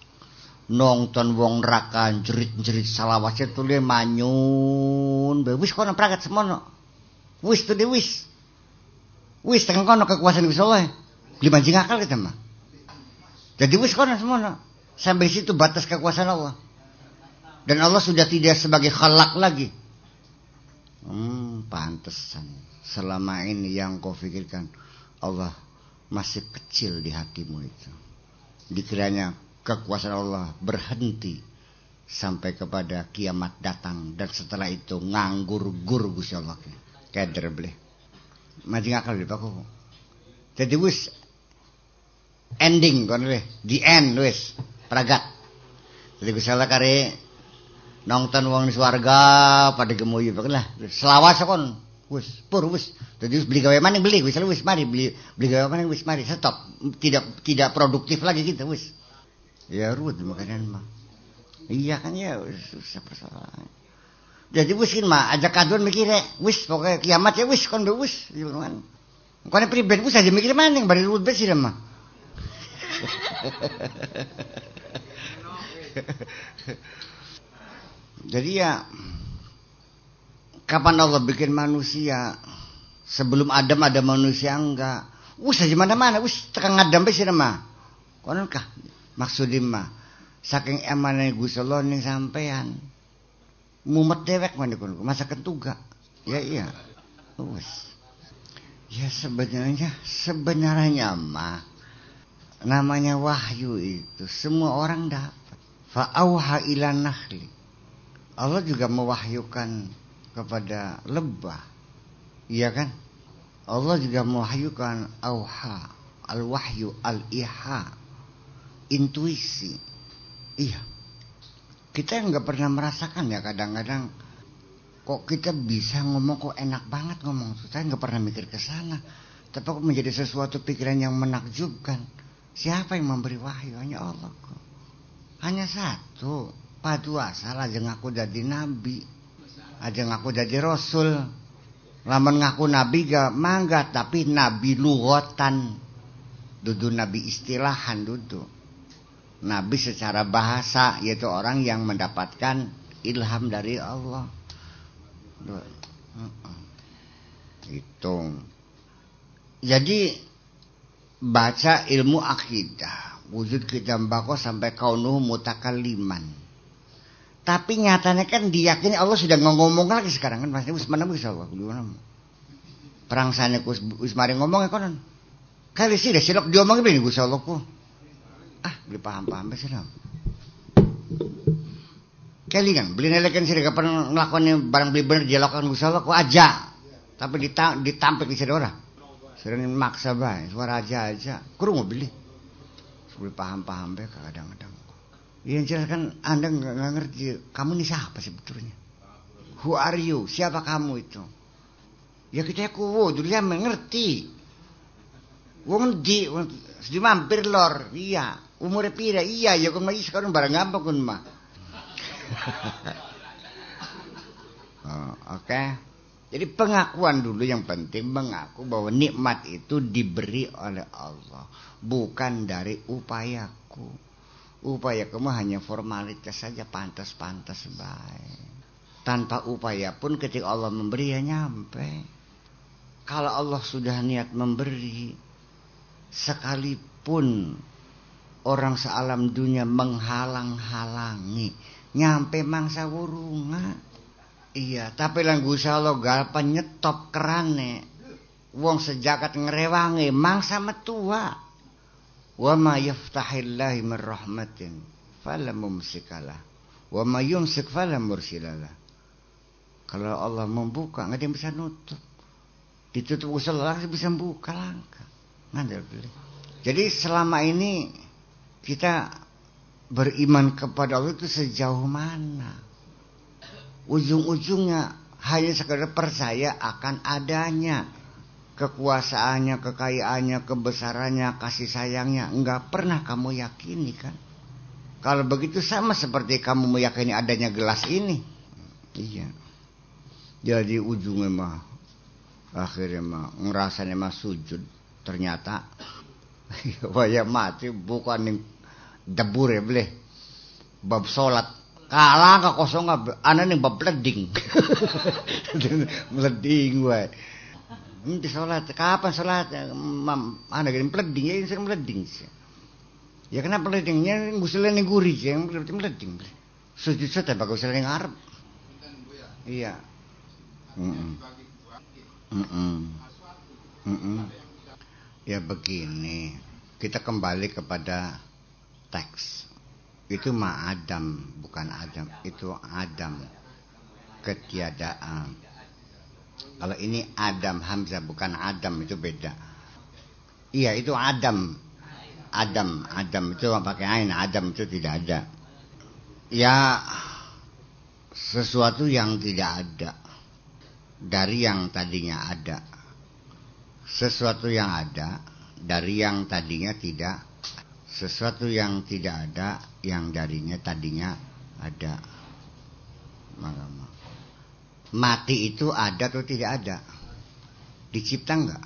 Speaker 1: nonton wong neraka jerit-jerit salawase dia manyun bae wis kono pragat semono wis tuh wis wis tengok kono kekuasaan Allah. beli mancing akal kita mah jadi wis kono semua sampai situ batas kekuasaan Allah dan Allah sudah tidak sebagai khalak lagi hmm, pantesan selama ini yang kau pikirkan Allah masih kecil di hatimu itu dikiranya kekuasaan Allah berhenti sampai kepada kiamat datang dan setelah itu nganggur gur Gusti Allah kader mancing akal di toko. Jadi wis ending kan deh, the end wis peragat. Jadi wis salah kare nonton uang di suarga pada gemoy ya lah selawas kon wis pur wis jadi wis beli gawe mana beli wis wis mari beli beli gawe mana wis mari stop tidak tidak produktif lagi kita, wis ya ruwet makanan mah iya kan ya wis susah persoalan jadi wis kin mah aja kadon mikir mikire ya, wis pokoknya kiamat ya wis kon be wis gitu kan kon priben wis aja mikir maning bari rut besi rema. mah jadi ya kapan Allah bikin manusia sebelum Adam ada manusia enggak wis aja mana mana wis tekan Adam besi rema. mah konon kah maksudin mah saking emane Gusti Allah ning sampean mumet dewek mana mandekun masa ketuga ya iya terus ya sebenarnya sebenarnya mah namanya wahyu itu semua orang dapat fa'auha ila nahli Allah juga mewahyukan kepada lebah iya kan Allah juga mewahyukan auha al wahyu al iha intuisi iya kita yang nggak pernah merasakan ya kadang-kadang kok kita bisa ngomong kok enak banget ngomong saya nggak pernah mikir ke sana tapi kok menjadi sesuatu pikiran yang menakjubkan siapa yang memberi wahyu hanya Allah kok hanya satu padu asal aja ngaku jadi nabi aja ngaku jadi rasul lamun ngaku nabi gak mangga tapi nabi luhotan dudu nabi istilahan dudu Nabi secara bahasa yaitu orang yang mendapatkan ilham dari Allah. itu Jadi baca ilmu akidah, wujud kitab bako sampai nuh mutakaliman. Tapi nyatanya kan diyakini Allah sudah ngomong lagi sekarang kan pasti wis bisa Perang sana kus ngomongnya mari ya, kan. Kali sih dah silok diomongin ini gus Allah kok ah beli paham-paham sih Kali kelingan beli nelekan sih kapan ngelakuin barang beli bener dia lakukan usaha kok aja tapi ditampik di sana orang sering maksa bay, suara aja aja kurung beli beli paham-paham besi kadang-kadang iya, yang jelas kan anda nggak ngerti kamu ini siapa sebetulnya who are you siapa kamu itu ya kita kuwo dulu mengerti wong di sedih mampir lor iya Umur pira? Iya ya kan mah sekarang barang apa kan mah. oh, oke. Okay. Jadi pengakuan dulu yang penting mengaku bahwa nikmat itu diberi oleh Allah, bukan dari upayaku. upaya mah hanya formalitas saja pantas-pantas baik. Tanpa upaya pun ketika Allah memberi ya nyampe. Kalau Allah sudah niat memberi sekalipun orang sealam dunia menghalang-halangi nyampe mangsa wurunga iya tapi langgu salo galpa nyetop kerane wong sejagat ngerewangi mangsa metua wa ma yaftahillahi min rahmatin fala mumsikalah wa ma yumsik fala kalau Allah membuka nggak ada yang bisa nutup ditutup usul langsung bisa buka langkah nggak ada jadi selama ini kita beriman kepada Allah itu sejauh mana ujung-ujungnya hanya sekedar percaya akan adanya kekuasaannya, kekayaannya, kebesarannya, kasih sayangnya enggak pernah kamu yakini kan kalau begitu sama seperti kamu meyakini adanya gelas ini iya jadi ujungnya mah akhirnya mah ngerasanya mah sujud ternyata waya mati bukan yang debur ya boleh bab sholat kalah kekosongan anak nih bab leding leding gue nanti hmm, sholat kapan sholat anak gini leding ya sering leding sih ya kenapa ledingnya musuhnya nih gurih sih yang meleding sujud sujud bagus sering ngarep iya Mm -mm. ya begini kita kembali kepada teks itu ma Adam bukan Adam itu Adam ketiadaan kalau ini Adam Hamzah bukan Adam itu beda iya itu Adam Adam Adam itu pakai ain Adam itu tidak ada ya sesuatu yang tidak ada dari yang tadinya ada sesuatu yang ada dari yang tadinya tidak sesuatu yang tidak ada yang darinya tadinya ada mati itu ada atau tidak ada dicipta enggak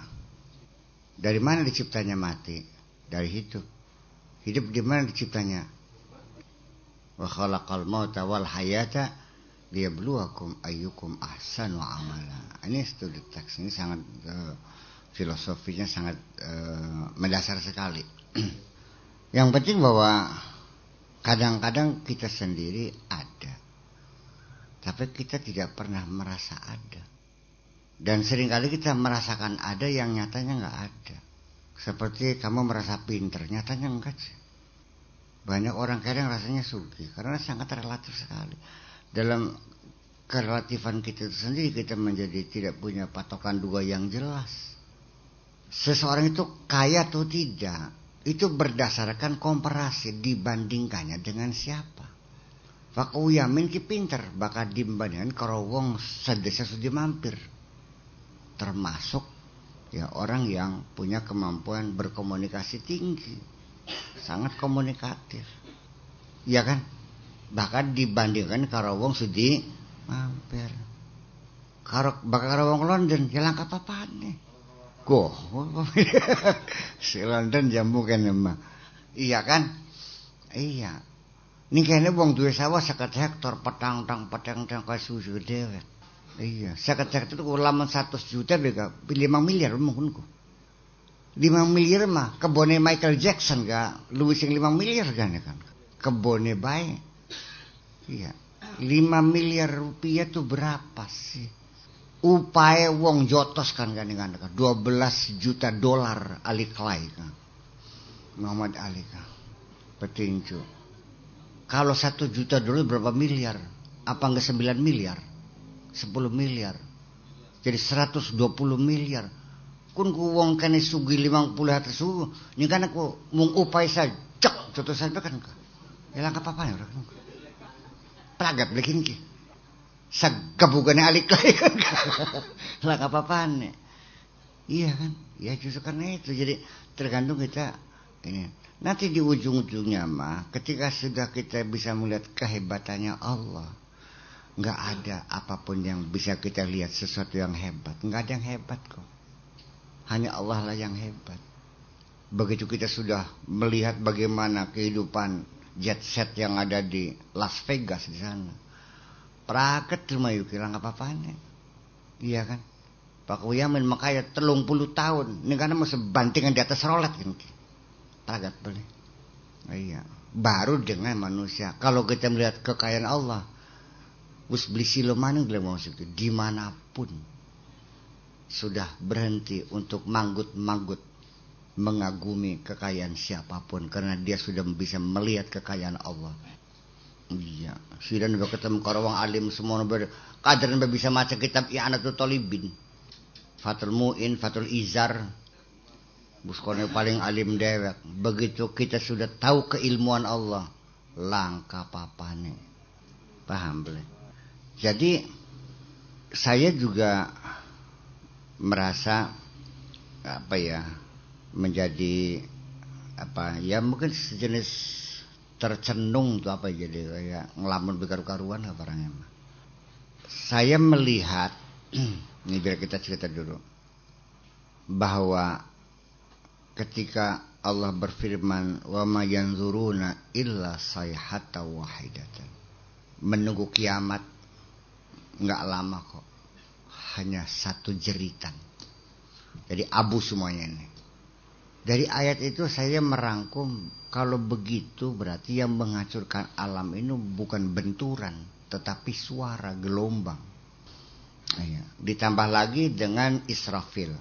Speaker 1: dari mana diciptanya mati dari hidup hidup di mana diciptanya wa khalaqal mauta wal hayata liyabluwakum ayyukum ahsanu amala ini studi teks ini sangat uh, filosofinya sangat uh, mendasar sekali Yang penting bahwa kadang-kadang kita sendiri ada. Tapi kita tidak pernah merasa ada. Dan seringkali kita merasakan ada yang nyatanya nggak ada. Seperti kamu merasa pinter, nyatanya enggak sih. Banyak orang kadang rasanya sugi karena sangat relatif sekali. Dalam kerelatifan kita itu sendiri kita menjadi tidak punya patokan dua yang jelas. Seseorang itu kaya atau tidak, itu berdasarkan komparasi dibandingkannya dengan siapa Waktu Uyamin ki pinter bakal dibandingkan kalau wong sedesa sudah mampir termasuk ya orang yang punya kemampuan berkomunikasi tinggi sangat komunikatif ya kan bahkan dibandingkan kalau wong sudi
Speaker 2: mampir
Speaker 1: Kalau bakal wong London hilang ya apa-apaan nih Go. si London jamu kene mah. Iya kan? Iya. Nih kene wong duwe sawah 50 hektar petang tang petang tang susu dhewe. Iya, 50 hektar itu ulama 100 juta bega 5 miliar mungkin ku. 5 miliar mah kebone Michael Jackson ga luwih sing 5 miliar kan ya kan. Kebone bae. Iya. 5 miliar rupiah tuh berapa sih? upaya wong jotos kan kan dengan belas juta dolar Ali Klai kan. Muhammad Ali kan. Petinju. Kalau satu juta dolar berapa miliar? Apa enggak sembilan miliar? sepuluh miliar. Jadi seratus dua puluh miliar. Kun ku wong kene sugi 50 atas sugu. Ini kan aku mung upaya saja. Cek, jotos saja kan. Hilang apa-apa ya. Pelagat begini segabugane alik lah ya. lah apa ya iya kan ya justru karena itu jadi tergantung kita ini nanti di ujung-ujungnya mah ketika sudah kita bisa melihat kehebatannya Allah nggak ada apapun yang bisa kita lihat sesuatu yang hebat nggak ada yang hebat kok hanya Allah lah yang hebat begitu kita sudah melihat bagaimana kehidupan jet set yang ada di Las Vegas di sana Praket rumah yuk hilang apa-apanya. Iya kan? Pak Uyamin main makanya telung puluh tahun. Ini karena masih bantingan di atas rolet kan. praket boleh. Nah, iya. Baru dengan manusia. Kalau kita melihat kekayaan Allah. harus beli mana yang mau situ. Dimanapun. Sudah berhenti untuk manggut-manggut. Mengagumi kekayaan siapapun. Karena dia sudah bisa melihat kekayaan Allah iya sidan be ketemu karo wong alim semono ber kadren be bisa maca kitab ianatul ya talibin fatul muin fatul izar buskone paling alim dewek begitu kita sudah tahu keilmuan Allah langkah papane paham belum jadi saya juga merasa apa ya menjadi apa ya mungkin sejenis tercenung tuh apa jadi ya, kayak ngelamun begar karuan apa barangnya Saya melihat ini biar kita cerita dulu bahwa ketika Allah berfirman wa mayanzuruna illa sayhata wahidatan menunggu kiamat nggak lama kok hanya satu jeritan jadi abu semuanya ini dari ayat itu saya merangkum kalau begitu berarti yang menghancurkan alam ini bukan benturan tetapi suara gelombang. Ya. Ditambah lagi dengan Israfil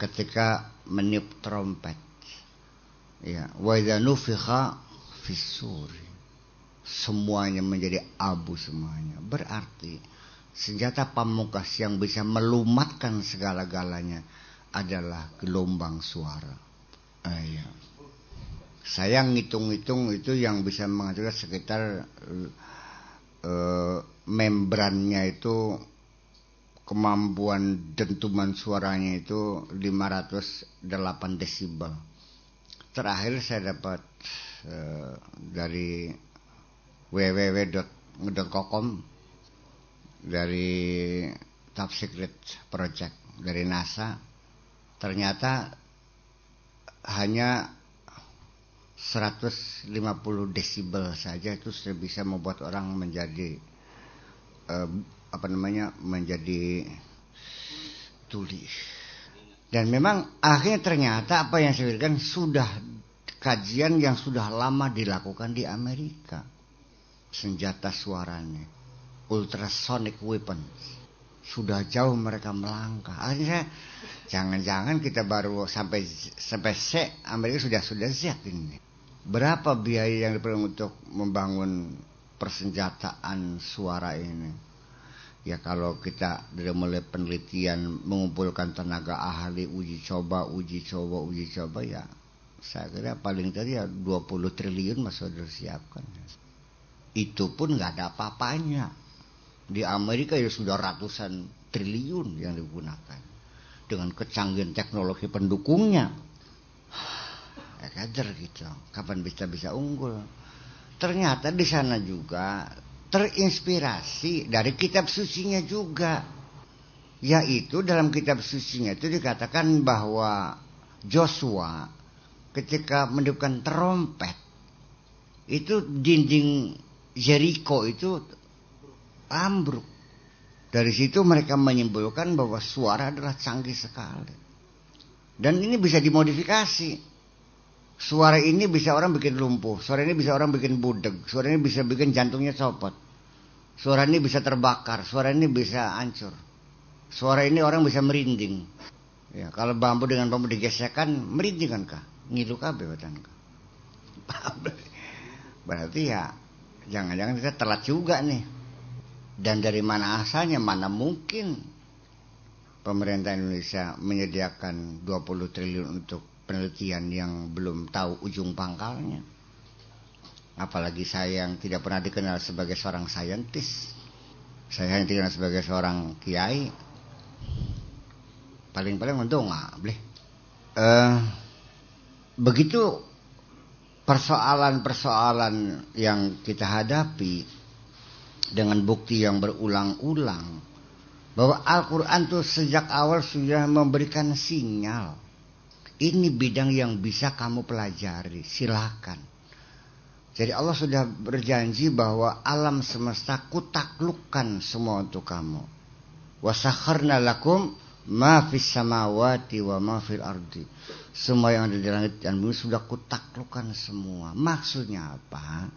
Speaker 1: ketika meniup trompet. Ya, wa Semuanya menjadi abu semuanya. Berarti senjata pamungkas yang bisa melumatkan segala-galanya adalah gelombang suara. Ayam. Ah, saya ngitung-ngitung itu yang bisa menghasilkan sekitar eh, membrannya itu kemampuan dentuman suaranya itu 508 desibel. Terakhir saya dapat eh, dari www.medokokom dari Top Secret Project dari NASA ternyata hanya 150 desibel saja itu sudah bisa membuat orang menjadi eh, apa namanya menjadi tuli dan memang akhirnya ternyata apa yang saya berikan sudah kajian yang sudah lama dilakukan di Amerika senjata suaranya ultrasonic weapons sudah jauh mereka melangkah. Akhirnya jangan-jangan kita baru sampai sampai se Amerika sudah sudah siap ini. Berapa biaya yang diperlukan untuk membangun persenjataan suara ini? Ya kalau kita dari mulai penelitian mengumpulkan tenaga ahli uji coba uji coba uji coba ya saya kira paling tadi ya 20 triliun masih sudah disiapkan. Itu pun nggak ada apa-apanya di Amerika ya sudah ratusan triliun yang digunakan dengan kecanggihan teknologi pendukungnya. Ya kader gitu, kapan bisa bisa unggul? Ternyata di sana juga terinspirasi dari kitab sucinya juga. Yaitu dalam kitab sucinya itu dikatakan bahwa Joshua ketika meniupkan trompet itu dinding Jericho itu ambruk. Dari situ mereka menyimpulkan bahwa suara adalah canggih sekali. Dan ini bisa dimodifikasi. Suara ini bisa orang bikin lumpuh, suara ini bisa orang bikin budeg, suara ini bisa bikin jantungnya copot. Suara ini bisa terbakar, suara ini bisa hancur. Suara ini orang bisa merinding. Ya, kalau bambu dengan bambu digesekan, merinding kan kah? Ngilu kah bebatan kah? Berarti ya jangan-jangan kita telat juga nih. Dan dari mana asalnya, mana mungkin pemerintah Indonesia menyediakan 20 triliun untuk penelitian yang belum tahu ujung pangkalnya. Apalagi saya yang tidak pernah dikenal sebagai seorang saintis. Saya yang dikenal sebagai seorang kiai. Paling-paling untung nggak ah, boleh. Uh, eh, begitu persoalan-persoalan yang kita hadapi dengan bukti yang berulang-ulang bahwa Al-Qur'an itu sejak awal sudah memberikan sinyal ini bidang yang bisa kamu pelajari silahkan jadi Allah sudah berjanji bahwa alam semesta kutaklukkan semua untuk kamu wasakharna lakum ma fis samawati wa ma fil ardi semua yang ada di langit dan bumi sudah kutaklukkan semua maksudnya apa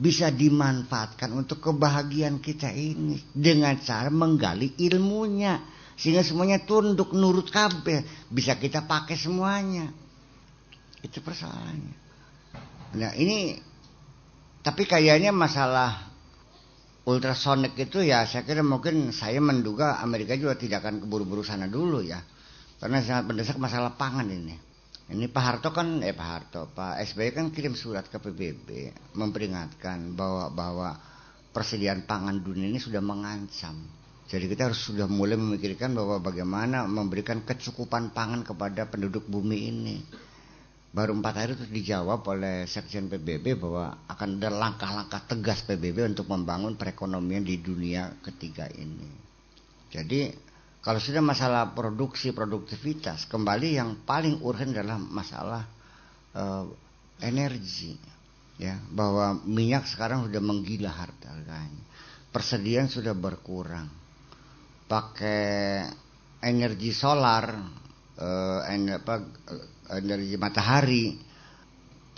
Speaker 1: bisa dimanfaatkan untuk kebahagiaan kita ini dengan cara menggali ilmunya sehingga semuanya tunduk nurut kabeh bisa kita pakai semuanya itu persoalannya nah ini tapi kayaknya masalah ultrasonik itu ya saya kira mungkin saya menduga Amerika juga tidak akan keburu-buru sana dulu ya karena sangat mendesak masalah pangan ini ini Pak Harto kan, eh Pak Harto, Pak SBY kan kirim surat ke PBB memperingatkan bahwa bahwa persediaan pangan dunia ini sudah mengancam. Jadi kita harus sudah mulai memikirkan bahwa bagaimana memberikan kecukupan pangan kepada penduduk bumi ini. Baru empat hari itu dijawab oleh Sekjen PBB bahwa akan ada langkah-langkah tegas PBB untuk membangun perekonomian di dunia ketiga ini. Jadi kalau sudah masalah produksi produktivitas, kembali yang paling urgen adalah masalah uh, energi, ya bahwa minyak sekarang sudah menggila harganya, persediaan sudah berkurang, pakai energi solar, uh, apa, energi matahari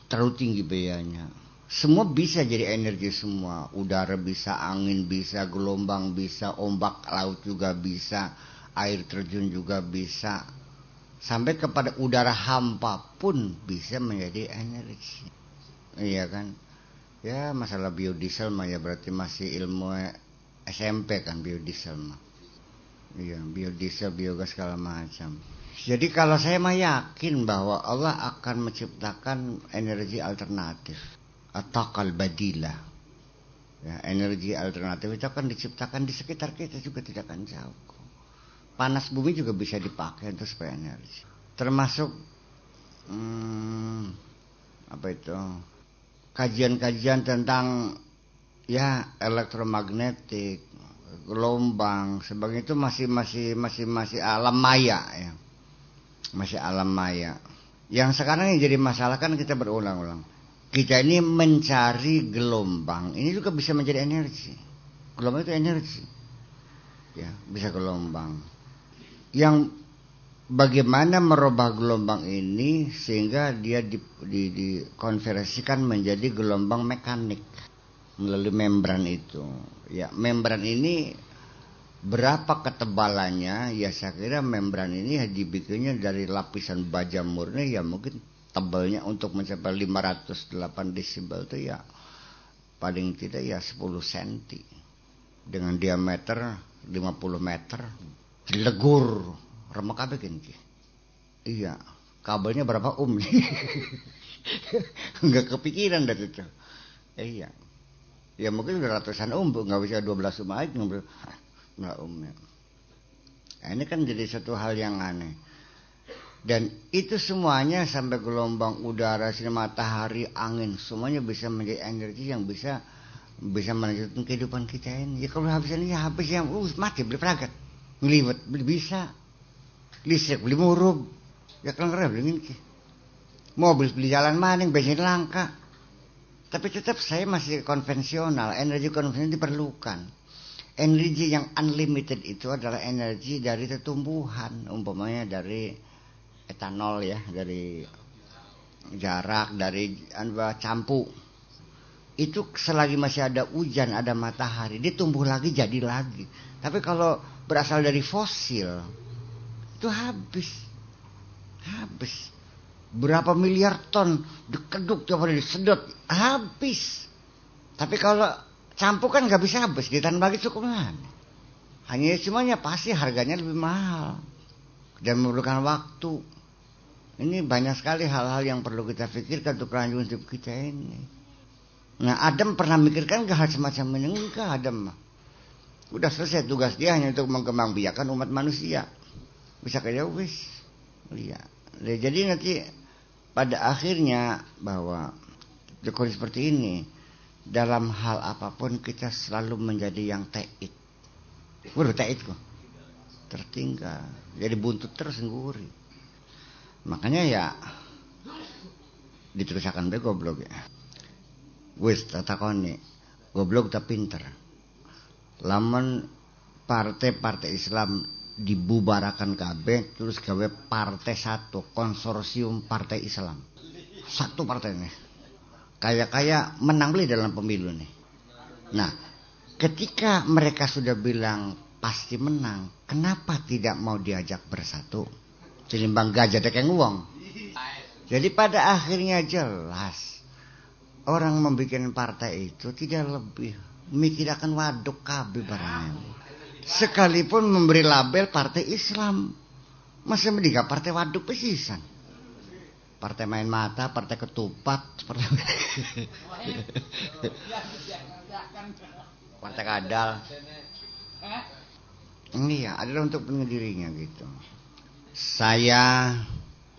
Speaker 1: terlalu tinggi biayanya. Semua bisa jadi energi semua, udara bisa, angin bisa, gelombang bisa, ombak laut juga bisa air terjun juga bisa sampai kepada udara hampa pun bisa menjadi
Speaker 2: energi
Speaker 1: iya kan ya masalah biodiesel mah ya berarti masih ilmu SMP kan biodiesel mah iya biodiesel biogas segala macam jadi kalau saya mah yakin bahwa Allah akan menciptakan energi alternatif atau kalbadila, ya, energi alternatif itu akan diciptakan di sekitar kita juga tidak akan jauh panas bumi juga bisa dipakai untuk supaya energi termasuk
Speaker 2: hmm,
Speaker 1: apa itu kajian-kajian tentang ya elektromagnetik gelombang sebagainya itu masih masih masih masih alam maya ya masih alam maya yang sekarang yang jadi masalah kan kita berulang-ulang kita ini mencari gelombang ini juga bisa menjadi energi gelombang itu energi ya bisa gelombang yang bagaimana merubah gelombang ini sehingga dia di, di, dikonversikan menjadi gelombang mekanik melalui membran itu. Ya, membran ini berapa ketebalannya? Ya saya kira membran ini ya dibikinnya dari lapisan baja murni ya mungkin tebalnya untuk mencapai 508 desibel itu ya paling tidak ya 10 cm dengan diameter 50 meter dilegur remek apa kini kan iya kabelnya berapa um nggak kepikiran dah itu eh, iya ya mungkin udah ratusan um bu, nggak bisa dua belas um aja nggak um, ya. nah, ini kan jadi satu hal yang aneh dan itu semuanya sampai gelombang udara, sinar matahari, angin, semuanya bisa menjadi energi yang bisa bisa melanjutkan kehidupan kita ini. Ya kalau habis ini ya habis yang uh, mati beli peragat beli bisa. Listrik beli murub. Ya kan beli ki. Mobil beli jalan maning, bensin langka. Tapi tetap saya masih konvensional, energi konvensional diperlukan. Energi yang unlimited itu adalah energi dari tumbuhan, umpamanya dari etanol ya, dari jarak, dari anu, campu. Itu selagi masih ada hujan, ada matahari, dia tumbuh lagi jadi lagi. Tapi kalau berasal dari fosil itu habis habis berapa miliar ton dikeduk tiap hari disedot habis tapi kalau campur kan nggak bisa habis ditambah lagi cukup hanya semuanya pasti harganya lebih mahal dan memerlukan waktu ini banyak sekali hal-hal yang perlu kita pikirkan untuk kelanjutan hidup kita ini nah Adam pernah mikirkan ke hal semacam ini enggak Adam Udah selesai tugas dia hanya untuk mengembangbiakan umat manusia. Bisa kayak wis. Iya. Nah, jadi nanti pada akhirnya bahwa Jokowi seperti ini dalam hal apapun kita selalu menjadi yang taik Waduh teid kok. Tertinggal. Jadi buntut terus nguri. Makanya ya diterusakan be goblok ya. Wis tatakoni. Goblok tapi pinter lamun partai-partai Islam dibubarakan KB terus KB partai satu konsorsium partai Islam satu partainya kayak kayak menang beli dalam pemilu nih nah ketika mereka sudah bilang pasti menang kenapa tidak mau diajak bersatu selimbang gajah dek yang uang jadi pada akhirnya jelas orang membuat partai itu tidak lebih mikirakan waduk KB barangnya sekalipun memberi label partai Islam masih mendiga partai waduk pesisan partai main mata partai ketupat partai
Speaker 2: partai kadal
Speaker 1: ini ya adalah untuk pengedirinya gitu saya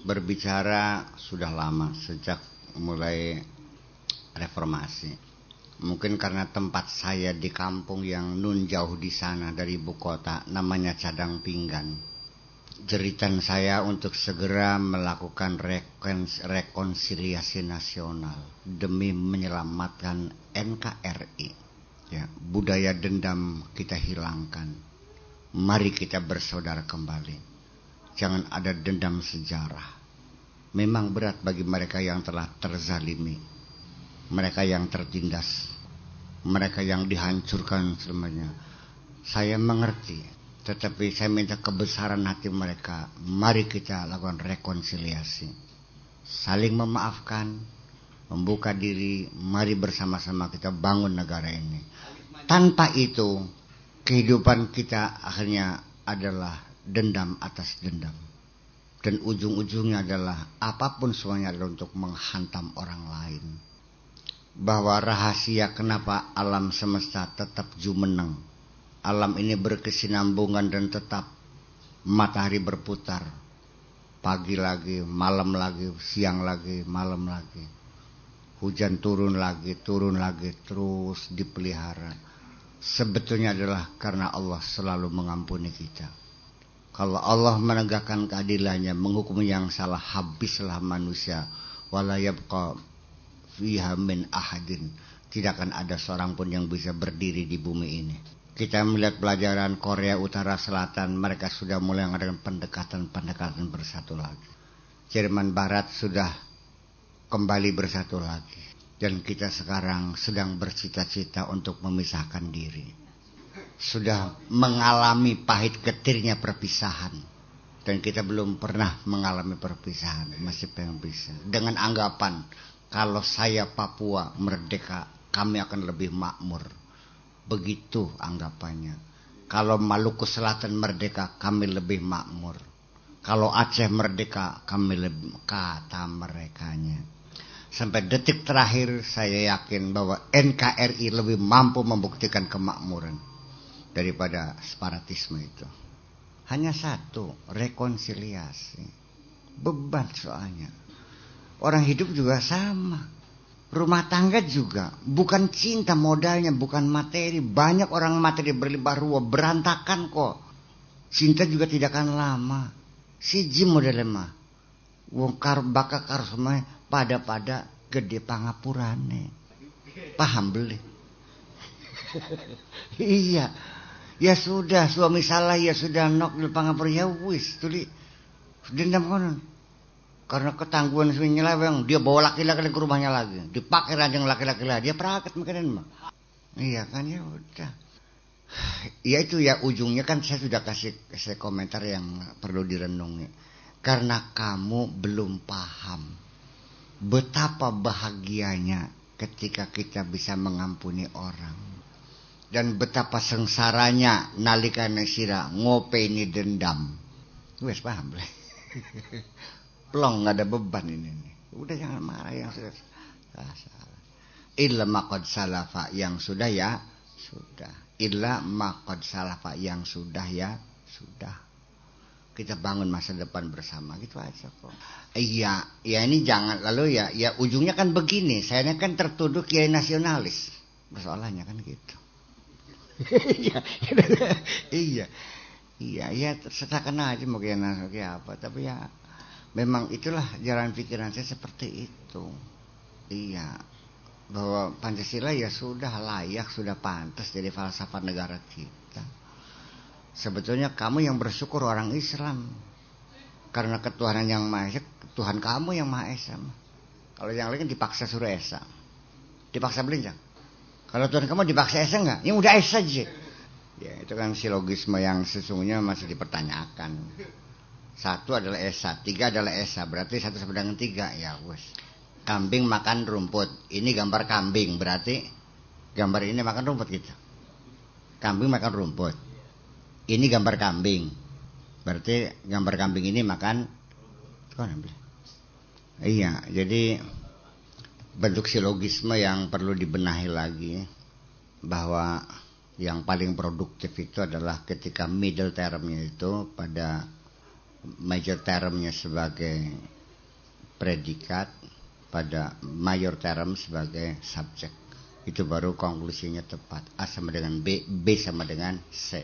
Speaker 1: berbicara sudah lama sejak mulai reformasi Mungkin karena tempat saya di kampung yang nun jauh di sana dari ibu kota, namanya cadang pinggan. Jeritan saya untuk segera melakukan rekons rekonsiliasi nasional demi menyelamatkan NKRI. Ya, budaya dendam kita hilangkan. Mari kita bersaudara kembali. Jangan ada dendam sejarah. Memang berat bagi mereka yang telah terzalimi, mereka yang tertindas mereka yang dihancurkan semuanya. Saya mengerti, tetapi saya minta kebesaran hati mereka. Mari kita lakukan rekonsiliasi, saling memaafkan, membuka diri. Mari bersama-sama kita bangun negara ini. Tanpa itu, kehidupan kita akhirnya adalah dendam atas dendam. Dan ujung-ujungnya adalah apapun semuanya adalah untuk menghantam orang lain bahwa rahasia kenapa alam semesta tetap jumeneng. Alam ini berkesinambungan dan tetap matahari berputar. Pagi lagi, malam lagi, siang lagi, malam lagi. Hujan turun lagi, turun lagi, terus dipelihara. Sebetulnya adalah karena Allah selalu mengampuni kita. Kalau Allah menegakkan keadilannya, menghukum yang salah, habislah manusia. Walayabqa fiha min ahadin. Tidak akan ada seorang pun yang bisa berdiri di bumi ini. Kita melihat pelajaran Korea Utara Selatan, mereka sudah mulai mengadakan pendekatan-pendekatan bersatu lagi. Jerman Barat sudah kembali bersatu lagi. Dan kita sekarang sedang bercita-cita untuk memisahkan diri. Sudah mengalami pahit getirnya perpisahan dan kita belum pernah mengalami perpisahan masih pengen bisa dengan anggapan kalau saya Papua merdeka, kami akan lebih makmur. Begitu anggapannya. Kalau Maluku Selatan merdeka, kami lebih makmur. Kalau Aceh merdeka, kami lebih kata merekanya. Sampai detik terakhir saya yakin bahwa NKRI lebih mampu membuktikan kemakmuran daripada separatisme itu. Hanya satu, rekonsiliasi. Beban soalnya. Orang hidup juga sama. Rumah tangga juga bukan cinta modalnya, bukan materi. Banyak orang materi berlimpah ruah berantakan kok. Cinta juga tidak akan lama. Si Jim modelnya mah. Wong kar baka kar semua pada-pada gede pangapurane. Paham beli. iya. Ya sudah suami salah ya sudah nok di pangapur ya wis tuli. Dendam konon. Karena ketangguhan lah nyeleweng, dia bawa laki-laki ke rumahnya lagi. Dipakai yang laki-laki lah, dia perakat makanan mah. Iya kan ya udah. Ya itu ya ujungnya kan saya sudah kasih saya komentar yang perlu direnungi. Karena kamu belum paham betapa bahagianya ketika kita bisa mengampuni orang. Dan betapa sengsaranya nalikane sira ngopeni dendam. Wes paham lah. plong nggak ada beban ini, nih Udah jangan marah yang sudah salah. salah. Illa maqad salafa yang sudah ya sudah. Illa maqad salafa yang sudah ya sudah. Kita bangun masa depan bersama gitu aja kok. Iya, ya ini jangan lalu ya, ya ujungnya kan begini. Saya ini kan tertuduh kiai nasionalis. Persoalannya kan gitu. iya, iya, iya, ya aja mau kiai nasionalis apa, tapi ya memang itulah jalan pikiran saya seperti itu iya bahwa Pancasila ya sudah layak sudah pantas jadi falsafah negara kita sebetulnya kamu yang bersyukur orang Islam karena ketuhanan yang maha esa Tuhan kamu yang maha esa kalau yang lain dipaksa suruh esa dipaksa belinjang kalau Tuhan kamu dipaksa esa enggak yang udah esa aja ya itu kan silogisme yang sesungguhnya masih dipertanyakan satu adalah esa, tiga adalah esa. Berarti satu sama dengan tiga ya wes. Kambing makan rumput. Ini gambar kambing berarti gambar ini makan rumput gitu. Kambing makan rumput. Ini gambar kambing. Berarti gambar kambing ini makan. Iya, jadi bentuk silogisme yang perlu dibenahi lagi bahwa yang paling produktif itu adalah ketika middle termnya itu pada major termnya sebagai predikat pada mayor term sebagai subjek itu baru konklusinya tepat A sama dengan B B sama dengan C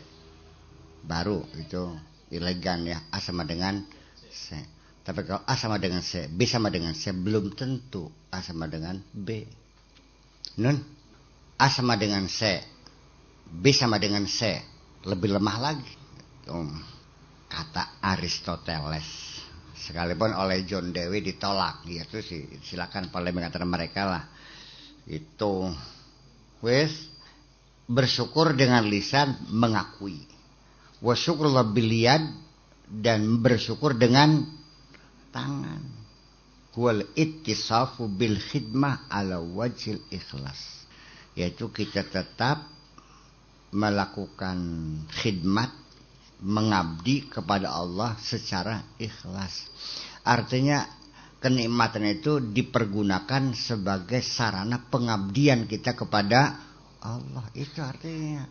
Speaker 1: baru itu elegan ya A sama dengan C tapi kalau A sama dengan C B sama dengan C belum tentu A sama dengan B Nun A sama dengan C B sama dengan C lebih lemah lagi um kata Aristoteles sekalipun oleh John Dewey ditolak gitu ya sih silakan paling mengatakan mereka lah itu wes bersyukur dengan lisan mengakui lebih lihat dan bersyukur dengan tangan wal ittisafu bil khidmah ala wajil ikhlas yaitu kita tetap melakukan khidmat mengabdi kepada Allah secara ikhlas. Artinya kenikmatan itu dipergunakan sebagai sarana pengabdian kita kepada Allah. Itu artinya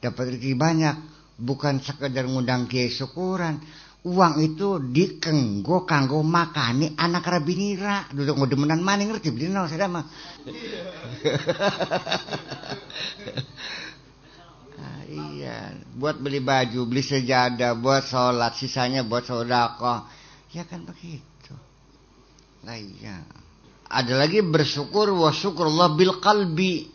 Speaker 1: dapat rezeki banyak, bukan sekedar ngundang kiai syukuran. Uang itu dikenggo kanggo makani anak nira, Duduk ngodemenan maning ngerti beli saya mah. Nah, iya, buat beli baju, beli sejadah, buat sholat, sisanya buat saudara. Ya kan begitu. Nah, iya. Ada lagi bersyukur wa syukurullah bil qalbi.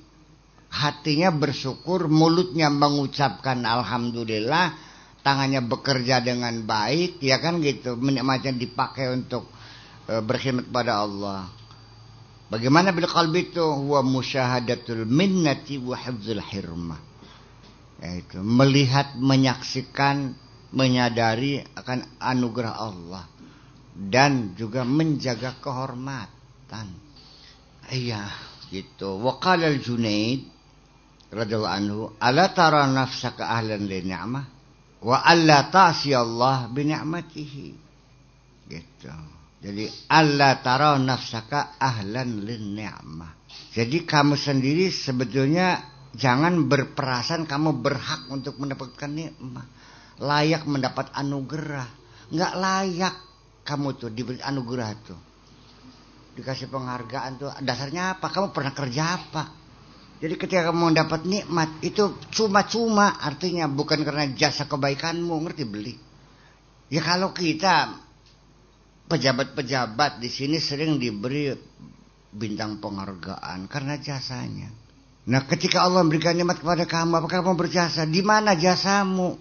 Speaker 1: Hatinya bersyukur, mulutnya mengucapkan alhamdulillah, tangannya bekerja dengan baik, ya kan gitu. Macam dipakai untuk e, berkhidmat pada Allah. Bagaimana bil qalbi itu? Wa musyahadatul minnati wa hifdzul hirmah Ya, itu melihat, menyaksikan, menyadari akan anugerah Allah dan juga menjaga kehormatan. Iya, gitu. Waqala al-Junaid radhiyallahu anhu, "Ala tara nafsaka ahlan li ni'mah wa alla ta'si Allah bi ni'matihi?" Gitu. Jadi Allah tara nafsaka ahlan lin ni'mah. Jadi kamu sendiri sebetulnya Jangan berperasaan kamu berhak untuk mendapatkan nikmat. Layak mendapat anugerah. Nggak layak kamu tuh diberi anugerah tuh. Dikasih penghargaan tuh. Dasarnya apa? Kamu pernah kerja apa? Jadi ketika kamu mendapat nikmat itu cuma-cuma artinya bukan karena jasa kebaikanmu ngerti beli. Ya kalau kita pejabat-pejabat di sini sering diberi bintang penghargaan karena jasanya. Nah, ketika Allah memberikan nikmat kepada kamu, apakah kamu berjasa? Di mana jasamu?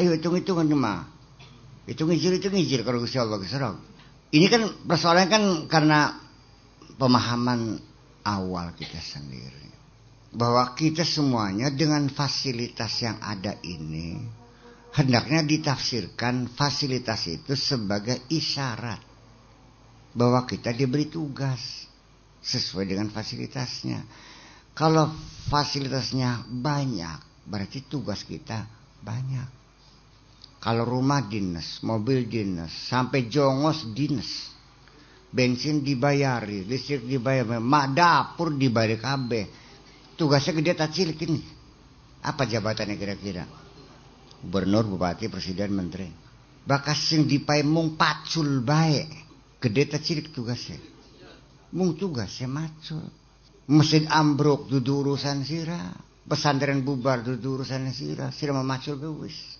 Speaker 1: Ayo hitung-hitungan cuma, Hitung hijir, hitung hijir kalau Gusti Allah keserang. Ini kan persoalannya kan karena pemahaman awal kita sendiri. Bahwa kita semuanya dengan fasilitas yang ada ini hendaknya ditafsirkan fasilitas itu sebagai isyarat bahwa kita diberi tugas sesuai dengan fasilitasnya. Kalau fasilitasnya banyak, berarti tugas kita banyak. Kalau rumah dinas, mobil dinas, sampai jongos dinas. Bensin dibayari, listrik dibayar, mak dapur dibayar KB. Tugasnya gede tak cilik ini. Apa jabatannya kira-kira? Gubernur, bupati, presiden, menteri. Bakas sing dipai mung pacul baik. Gede tak cilik tugasnya. Mung tugasnya macul. Masjid ambruk duduk urusan sirah. Pesantren bubar duduk urusan sirah. Sirah memacul bewis.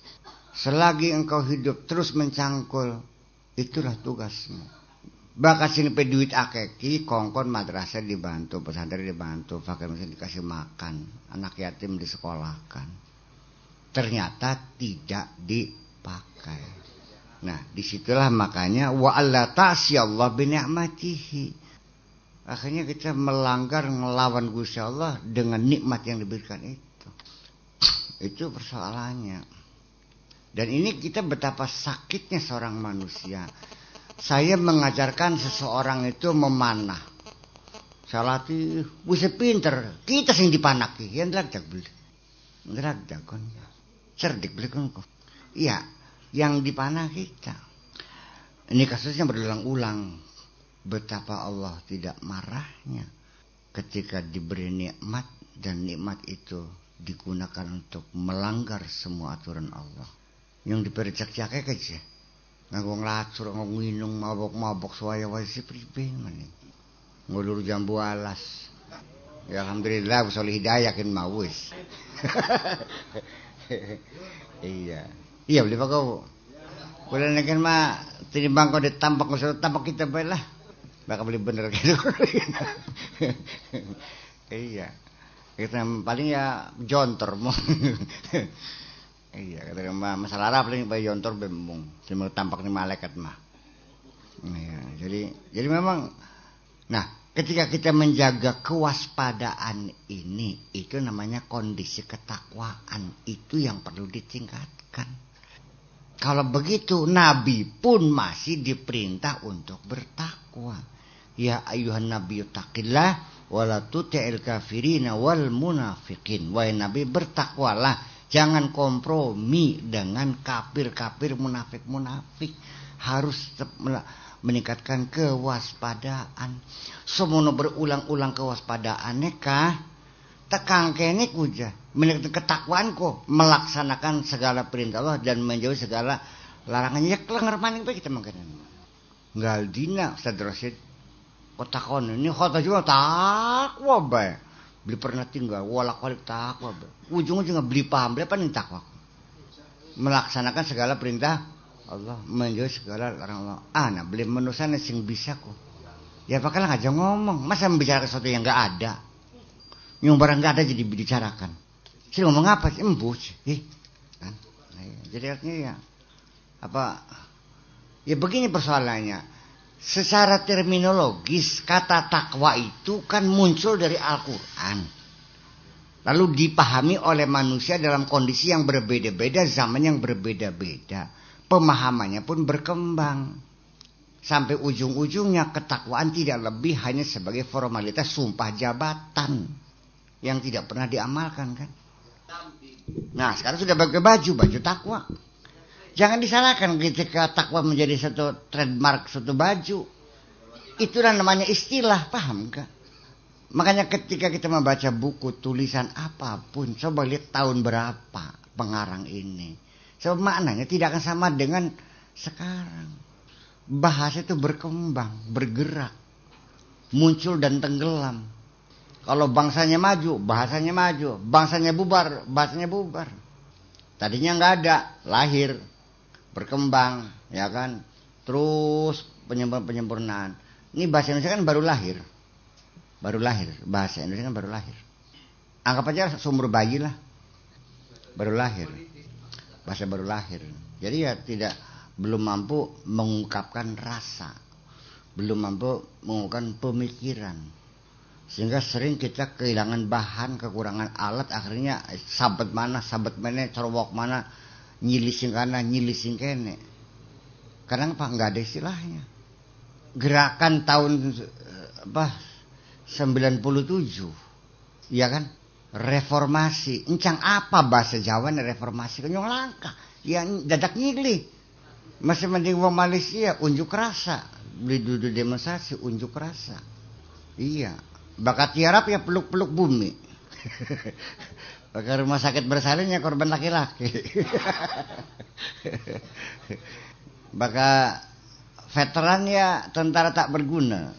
Speaker 1: Selagi engkau hidup terus mencangkul, itulah tugasmu. Bakat sini pe duit akeki, kongkon madrasah dibantu, pesantren dibantu, fakir miskin dikasih makan, anak yatim disekolahkan. Ternyata tidak dipakai. Nah, disitulah makanya wa Allah ta'syallah bi ni'matihi. Akhirnya kita melanggar melawan Gusti Allah dengan nikmat yang diberikan itu. Itu persoalannya. Dan ini kita betapa sakitnya seorang manusia. Saya mengajarkan seseorang itu memanah. tuh, bisa pinter. Kita sing dipanaki. Yang derajak beli. gerak kon. Cerdik beli kon. Iya, yang dipanah kita. Ini kasusnya berulang-ulang betapa Allah tidak marahnya ketika diberi nikmat dan nikmat itu digunakan untuk melanggar semua aturan Allah yang dipercak-cakek aja gitu ya. nganggo lacur nganggo minum mabok-mabok suaya wasi si pribe mani ngulur jambu alas ya alhamdulillah usul hidayah kan mawis iya iya beli pakau boleh nengkin kan, ma, tinimbang kau ditampak kok tampak kita baiklah bakal beli bener gitu iya kita paling ya jontor iya kata masalah Arab paling bayi jontor bembung cuma tampak nih malaikat mah iya, jadi jadi memang nah ketika kita menjaga kewaspadaan ini itu namanya kondisi ketakwaan itu yang perlu ditingkatkan kalau begitu Nabi pun masih diperintah untuk bertakwa ya ayuhan nabi taqillah wala tuti'il kafirina wal munafikin. Wahai Nabi bertakwalah, jangan kompromi dengan kafir-kafir munafik-munafik. Harus meningkatkan kewaspadaan. Semono berulang-ulang kewaspadaan, neka. Tekang kene kuja, meningkatkan ketakwaan kok, melaksanakan segala perintah Allah dan menjauhi segala larangannya. Ya kelengar maning kita makanan. Galdina, Ustaz kotakon ini kota juga takwa bay beli pernah tinggal walak walik takwa bay ujung ujungnya beli paham beli apa nih takwa melaksanakan segala perintah Allah menjauh segala orang Allah ah nah beli sana sing bisa kok ya bakal aja ngomong masa membicarakan sesuatu yang nggak ada yang barang nggak ada jadi dibicarakan sih ngomong apa sih embus eh, kan nah, iya. jadi artinya ya apa ya begini persoalannya secara terminologis kata takwa itu kan muncul dari Al-Quran. Lalu dipahami oleh manusia dalam kondisi yang berbeda-beda, zaman yang berbeda-beda. Pemahamannya pun berkembang. Sampai ujung-ujungnya ketakwaan tidak lebih hanya sebagai formalitas sumpah jabatan. Yang tidak pernah diamalkan kan. Nah sekarang sudah pakai baju, baju takwa. Jangan disalahkan ketika takwa menjadi satu trademark, satu baju. itu namanya istilah, paham gak? Makanya ketika kita membaca buku, tulisan apapun, coba lihat tahun berapa pengarang ini. Sebab so, maknanya tidak akan sama dengan sekarang. Bahasa itu berkembang, bergerak, muncul dan tenggelam. Kalau bangsanya maju, bahasanya maju. Bangsanya bubar, bahasanya bubar. Tadinya nggak ada, lahir, berkembang ya kan terus penyempurnaan penyempurnaan ini bahasa Indonesia kan baru lahir baru lahir bahasa Indonesia kan baru lahir anggap aja sumber bayi lah baru lahir bahasa baru lahir jadi ya tidak belum mampu mengungkapkan rasa belum mampu mengungkapkan pemikiran sehingga sering kita kehilangan bahan kekurangan alat akhirnya sahabat mana sahabat mana cerobok mana nyilising kanan nyilising kene kadang pak nggak ada istilahnya gerakan tahun eh, apa 97 ya kan reformasi encang apa bahasa Jawa nih reformasi kenyang langka yang dadak nyilih masih mending wong Malaysia unjuk rasa beli duduk demonstrasi unjuk rasa iya bakat tiarap ya peluk-peluk bumi ke rumah sakit bersalinnya korban laki-laki maka veteran ya tentara tak berguna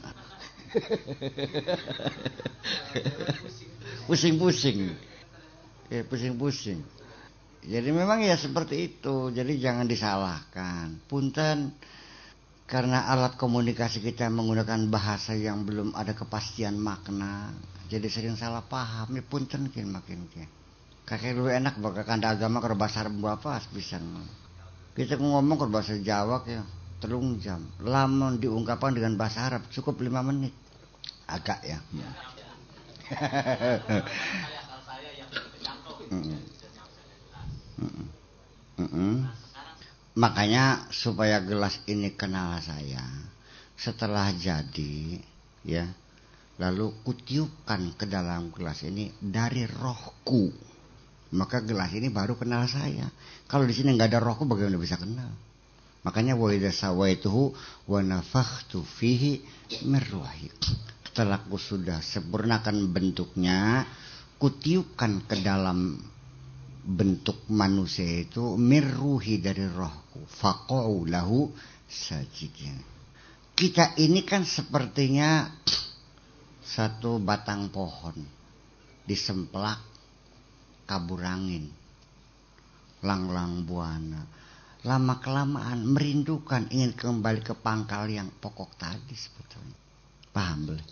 Speaker 1: pusing-pusing ya pusing-pusing jadi memang ya seperti itu jadi jangan disalahkan punten karena alat komunikasi kita menggunakan bahasa yang belum ada kepastian makna jadi sering salah paham ya punten kin makin, makin kakek lu enak bakal kanda agama bahasa Arab apa bisa kita ngomong bahasa Jawa ya telung jam lamun diungkapkan dengan bahasa Arab cukup lima menit agak ya, ya. makanya supaya gelas ini kenal saya setelah jadi ya lalu kutiupkan ke dalam gelas ini dari rohku maka gelas ini baru kenal saya. Kalau di sini nggak ada rohku bagaimana bisa kenal? Makanya wa idza tuhu wa nafakhtu fihi mirruhi. Setelah ku sudah sempurnakan bentuknya, kutiupkan ke dalam bentuk manusia itu mirruhi dari rohku. fakau lahu sajidin. Kita ini kan sepertinya satu batang pohon disemplak kaburangin lang-lang buana lama kelamaan merindukan ingin kembali ke pangkal yang pokok tadi sebetulnya paham belum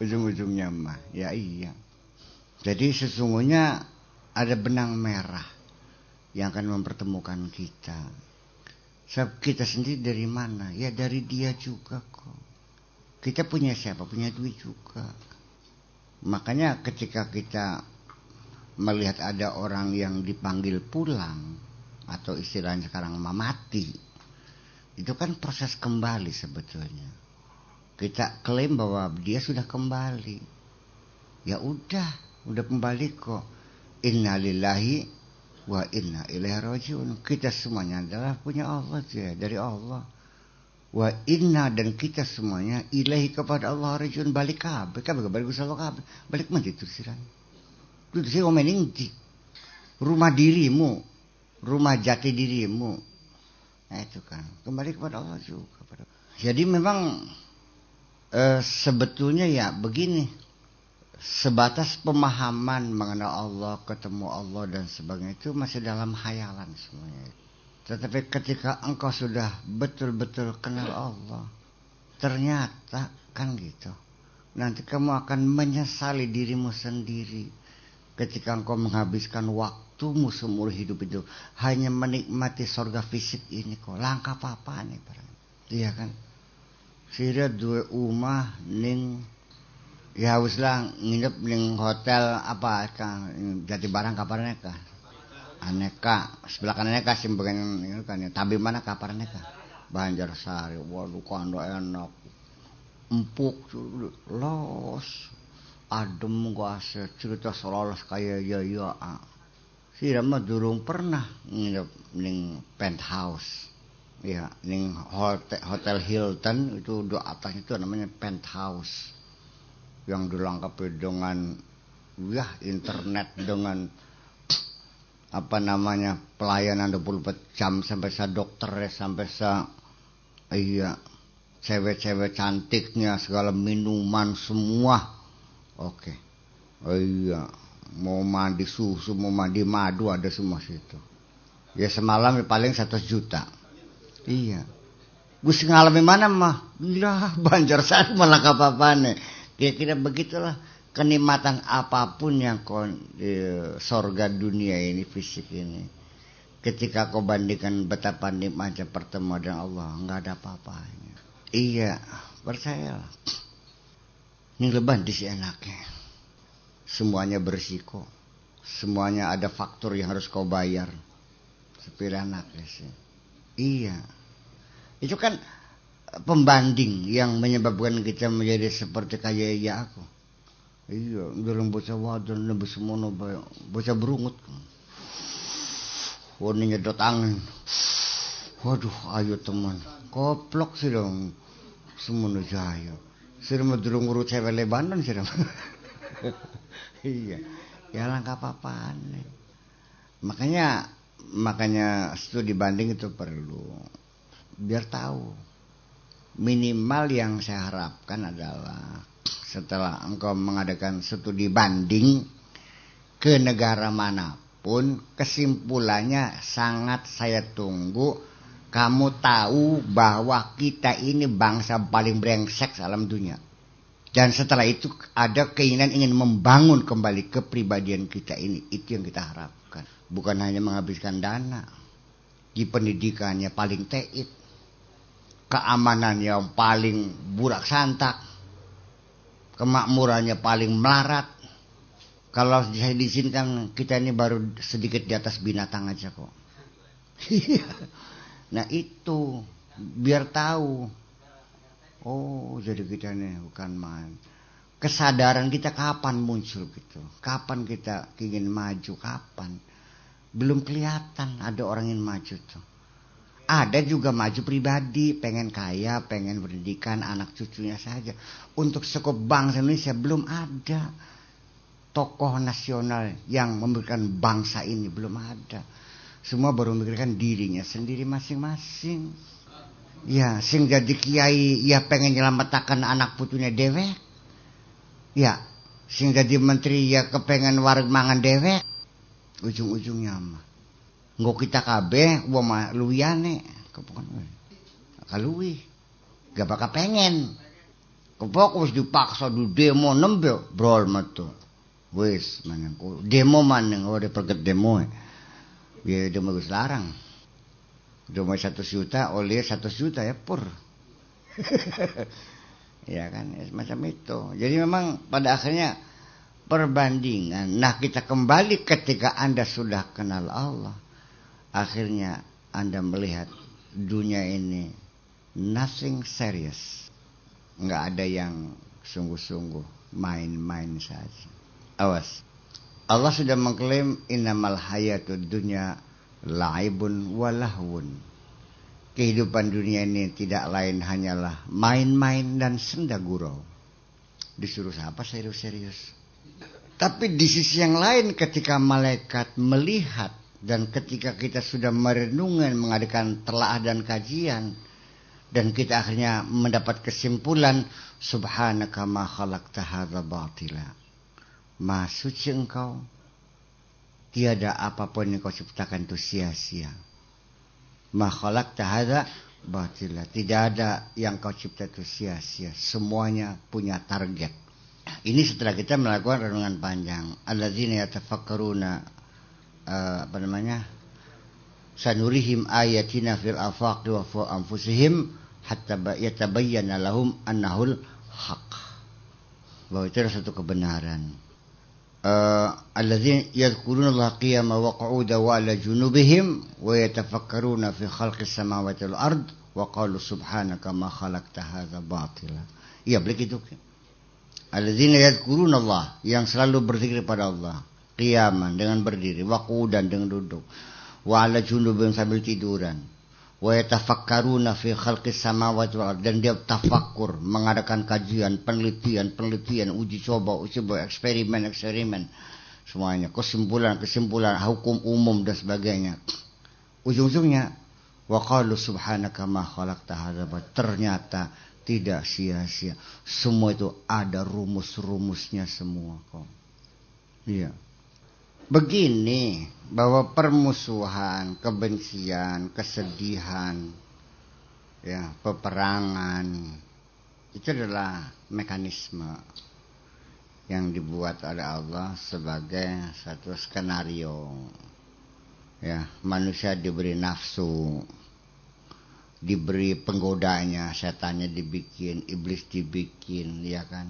Speaker 1: ujung-ujungnya mah ya iya jadi sesungguhnya ada benang merah yang akan mempertemukan kita Sebab kita sendiri dari mana ya dari dia juga kok kita punya siapa punya duit juga Makanya ketika kita melihat ada orang yang dipanggil pulang atau istilahnya sekarang mati itu kan proses kembali sebetulnya. Kita klaim bahwa dia sudah kembali. Ya udah, udah kembali kok. Innalillahi wa inna ilaihi rajiun. Kita semuanya adalah punya Allah ya, dari Allah wa inna dan kita semuanya ilahi kepada Allah rajun balik kabe kabe balik sama kabe balik mana itu siran itu sih omen ini rumah dirimu rumah jati dirimu nah, itu kan kembali kepada Allah juga kepada jadi memang e, sebetulnya ya begini sebatas pemahaman mengenai Allah ketemu Allah dan sebagainya itu masih dalam hayalan semuanya itu tetapi ketika engkau sudah betul-betul kenal Allah, ternyata kan gitu. Nanti kamu akan menyesali dirimu sendiri ketika engkau menghabiskan waktumu seumur hidup itu hanya menikmati sorga fisik ini kok. Langkah apa nih barang? Iya kan? Sira dua rumah ning ya wis nginep ning hotel apa kan jadi barang kabarnya kan? aneka sebelah kanannya bagian ini kan ya tapi mana kapar aneka banjar sari waduh kondo enak empuk los adem gua cerita selolos kayak ya ya si mah durung pernah nginep ning penthouse ya ning hotel, hotel Hilton itu di atas itu namanya penthouse yang dilengkapi dengan ya internet dengan apa namanya pelayanan 24 jam sampai sa dokter sampai sa iya cewek-cewek cantiknya segala minuman semua oke okay. iya mau mandi susu mau mandi madu ada semua situ ya semalam ya paling 100 juta iya Gus ngalami mana mah lah banjar saat malah nih kira-kira begitulah kenikmatan apapun yang kau di sorga dunia ini fisik ini ketika kau bandingkan betapa nikmatnya pertemuan dengan Allah nggak ada apa-apanya iya percayalah ini lebih di enaknya semuanya bersiko semuanya ada faktor yang harus kau bayar sepira anaknya sih iya itu kan pembanding yang menyebabkan kita menjadi seperti kayak ya aku iya dalam bocah wadon nembus semono bocah berungut wani oh, nyedot angin waduh ayo teman koplok sih dong semono jaya sirma durung ngurut cewek lebanon sirma iya ya langkah papan makanya makanya studi banding itu perlu biar tahu minimal yang saya harapkan adalah setelah engkau mengadakan studi banding ke negara manapun, kesimpulannya sangat saya tunggu kamu tahu bahwa kita ini bangsa paling brengsek dalam dunia. Dan setelah itu ada keinginan ingin membangun kembali kepribadian kita ini. Itu yang kita harapkan. Bukan hanya menghabiskan dana. Di pendidikannya paling teik. yang paling burak santak kemakmurannya paling melarat. Kalau saya kan kita ini baru sedikit di atas binatang aja kok. nah itu biar tahu. Oh jadi kita ini bukan main. Kesadaran kita kapan muncul gitu? Kapan kita ingin maju? Kapan? Belum kelihatan ada orang yang maju tuh. Ada juga maju pribadi, pengen kaya, pengen pendidikan anak cucunya saja. Untuk sekop bangsa Indonesia belum ada tokoh nasional yang memberikan bangsa ini belum ada. Semua baru memberikan dirinya sendiri masing-masing. Ya, sing jadi kiai ya pengen nyelamatakan anak putunya dewek. Ya, sing jadi menteri ya kepengen warung mangan dewek. Ujung-ujungnya mah nggo kita kabeh wong luyane kepokan eh, kaluwi gak bakal pengen kepok wis dipaksa di demo nembe brol metu wis maneng demo maneng ora perget demo ya demo wis larang demo satu juta oleh satu juta ya pur ya kan ya, macam itu jadi memang pada akhirnya perbandingan nah kita kembali ketika anda sudah kenal Allah akhirnya Anda melihat dunia ini nothing serious. Nggak ada yang sungguh-sungguh, main-main saja. Awas. Allah sudah mengklaim innamal hayatud dunya laibun walahun. kehidupan dunia ini tidak lain hanyalah main-main dan senda gurau. Disuruh apa serius-serius. Tapi di sisi yang lain ketika malaikat melihat dan ketika kita sudah merenungan mengadakan telaah dan kajian dan kita akhirnya mendapat kesimpulan subhanaka ma khalaqta hadza batila. Maha suci engkau. Tiada apapun yang kau ciptakan itu sia-sia. Ma khalaqta hadza batila. Tidak ada yang kau cipta itu sia-sia. Semuanya punya target. Ini setelah kita melakukan renungan panjang. Alladzina yatafakkaruna apa namanya sanurihim ayatina fil afaqi wa fu anfusihim hatta yatabayyana lahum annahul haq bahwa itu adalah satu kebenaran الذين يذكرون الله قياما وقعودا وعلى جنوبهم ويتفكرون في خلق السماوات والأرض وقالوا سبحانك ما خلقت هذا باطلا ya begitu الذين يذكرون الله yang selalu berzikir pada Allah Qiyaman dengan berdiri, waqudan dengan duduk. Wa ala junubin sambil tiduran. Wa yatafakkaruna fi khalqi samawati wal dan dia tafakur mengadakan kajian, penelitian, penelitian, uji coba, uji coba, eksperimen, eksperimen. Semuanya kesimpulan, kesimpulan, hukum umum dan sebagainya. Ujung-ujungnya wa qalu subhanaka ma khalaqta hadza ternyata tidak sia-sia. Semua itu ada rumus-rumusnya semua kok. Iya begini bahwa permusuhan, kebencian, kesedihan, ya, peperangan itu adalah mekanisme yang dibuat oleh Allah sebagai satu skenario. Ya, manusia diberi nafsu, diberi penggodanya, setannya dibikin, iblis dibikin, ya kan.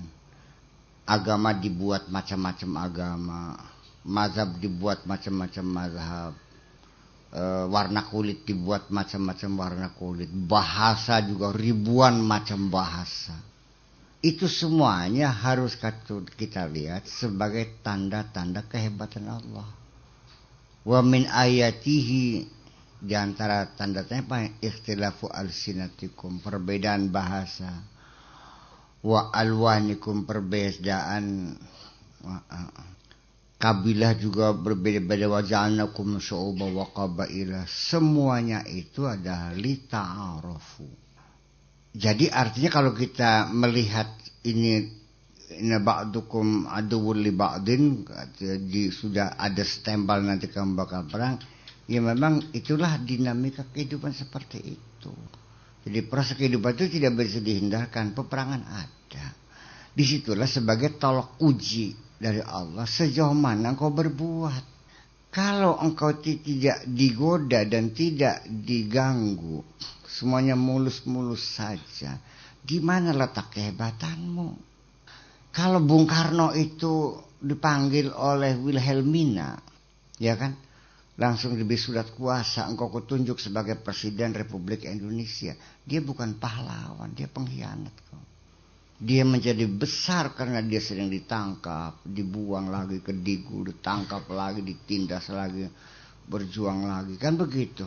Speaker 1: Agama dibuat macam-macam agama mazhab dibuat macam-macam mazhab e, warna kulit dibuat macam-macam warna kulit bahasa juga ribuan macam bahasa itu semuanya harus kita lihat sebagai tanda-tanda kehebatan Allah wa min ayatihi di antara tanda-tanda apa ikhtilafu alsinatikum perbedaan bahasa wa alwanikum perbedaan ah, ah kabilah juga berbeda-beda waja'alnakum syu'uba wa qabaila semuanya itu adalah lita'arofu jadi artinya kalau kita melihat ini ini ba'dukum aduwul li ba'din di, sudah ada stempel nanti kamu bakal perang ya memang itulah dinamika kehidupan seperti itu jadi proses kehidupan itu tidak bisa dihindarkan peperangan ada disitulah sebagai tolak uji dari Allah sejauh mana engkau berbuat. Kalau engkau tidak digoda dan tidak diganggu, semuanya mulus-mulus saja, Gimana letak kehebatanmu? Kalau Bung Karno itu dipanggil oleh Wilhelmina, ya kan? Langsung lebih surat kuasa, engkau kutunjuk sebagai Presiden Republik Indonesia. Dia bukan pahlawan, dia pengkhianat kok. Dia menjadi besar karena dia sering ditangkap, dibuang lagi ke digul, ditangkap lagi, ditindas lagi, berjuang lagi. Kan begitu.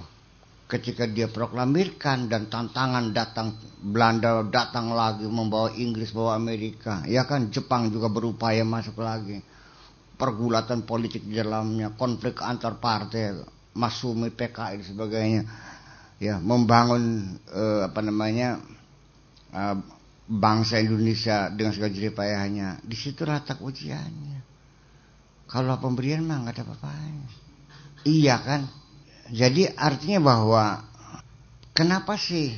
Speaker 1: Ketika dia proklamirkan dan tantangan datang, Belanda datang lagi membawa Inggris, bawa Amerika. Ya kan Jepang juga berupaya masuk lagi. Pergulatan politik di dalamnya, konflik antar partai, Masumi PKI dan sebagainya. Ya, membangun eh, apa namanya? Eh, bangsa Indonesia dengan segala jerih payahnya di situ letak ujiannya kalau pemberian mah nggak ada apa-apanya iya kan jadi artinya bahwa kenapa sih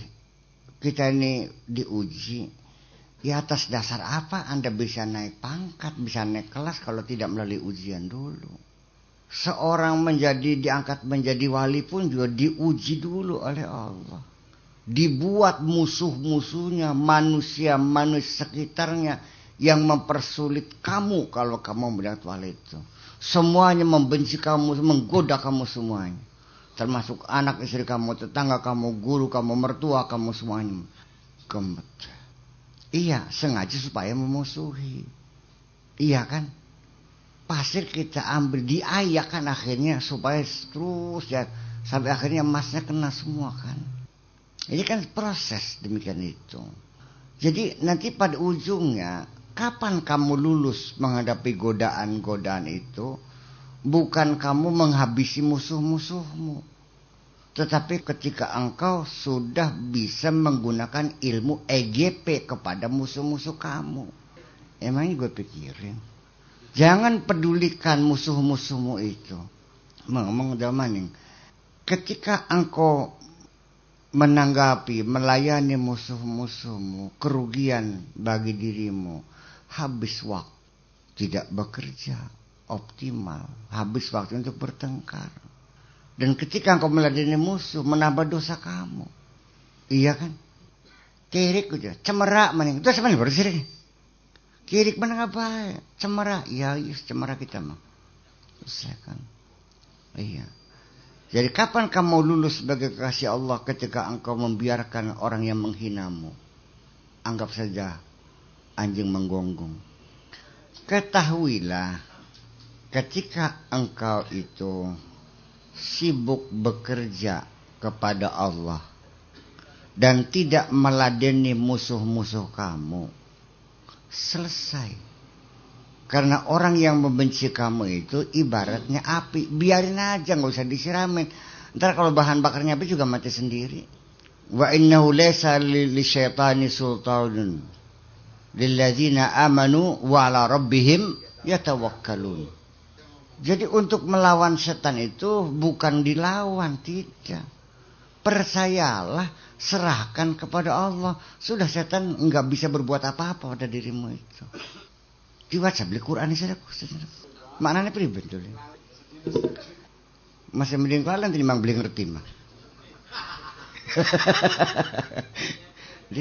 Speaker 1: kita ini diuji ya atas dasar apa anda bisa naik pangkat bisa naik kelas kalau tidak melalui ujian dulu seorang menjadi diangkat menjadi wali pun juga diuji dulu oleh Allah dibuat musuh-musuhnya, manusia-manusia sekitarnya yang mempersulit kamu kalau kamu melihat wali itu. Semuanya membenci kamu, menggoda kamu semuanya. Termasuk anak istri kamu, tetangga kamu, guru kamu, mertua kamu semuanya. Gemet. Iya, sengaja supaya memusuhi. Iya kan? Pasir kita ambil diayakan akhirnya supaya terus ya sampai akhirnya emasnya kena semua kan. Ini kan proses demikian itu. Jadi nanti pada ujungnya kapan kamu lulus menghadapi godaan-godaan itu bukan kamu menghabisi musuh-musuhmu. Tetapi ketika engkau sudah bisa menggunakan ilmu EGP kepada musuh-musuh kamu. Emangnya gue pikirin. Jangan pedulikan musuh-musuhmu itu. Ngomong ngomong Ketika engkau menanggapi, melayani musuh-musuhmu, kerugian bagi dirimu, habis waktu, tidak bekerja optimal, habis waktu untuk bertengkar. Dan ketika engkau meladeni musuh, menambah dosa kamu. Iya kan? Kirik aja, cemerak mana? Itu sebenarnya bersih. Kirik mana apa? Cemerak, ya yes, iya, cemerak kita mah. Selesai kan? Iya. Jadi kapan kamu lulus sebagai kasih Allah ketika engkau membiarkan orang yang menghinamu? Anggap saja anjing menggonggong. Ketahuilah ketika engkau itu sibuk bekerja kepada Allah dan tidak meladeni musuh-musuh kamu. Selesai. Karena orang yang membenci kamu itu ibaratnya api. Biarin aja nggak usah disiramin. Ntar kalau bahan bakarnya api juga mati sendiri. Wa innahu laysa li syaitani sultanun lilladzina amanu wa ala rabbihim yatawakkalun. Jadi untuk melawan setan itu bukan dilawan, tidak. Percayalah, serahkan kepada Allah. Sudah setan nggak bisa berbuat apa-apa pada dirimu itu. Ki wajib Quran Qur'ane sira Maknane pripun to? Masih mending kalian terima beli ngerti mah.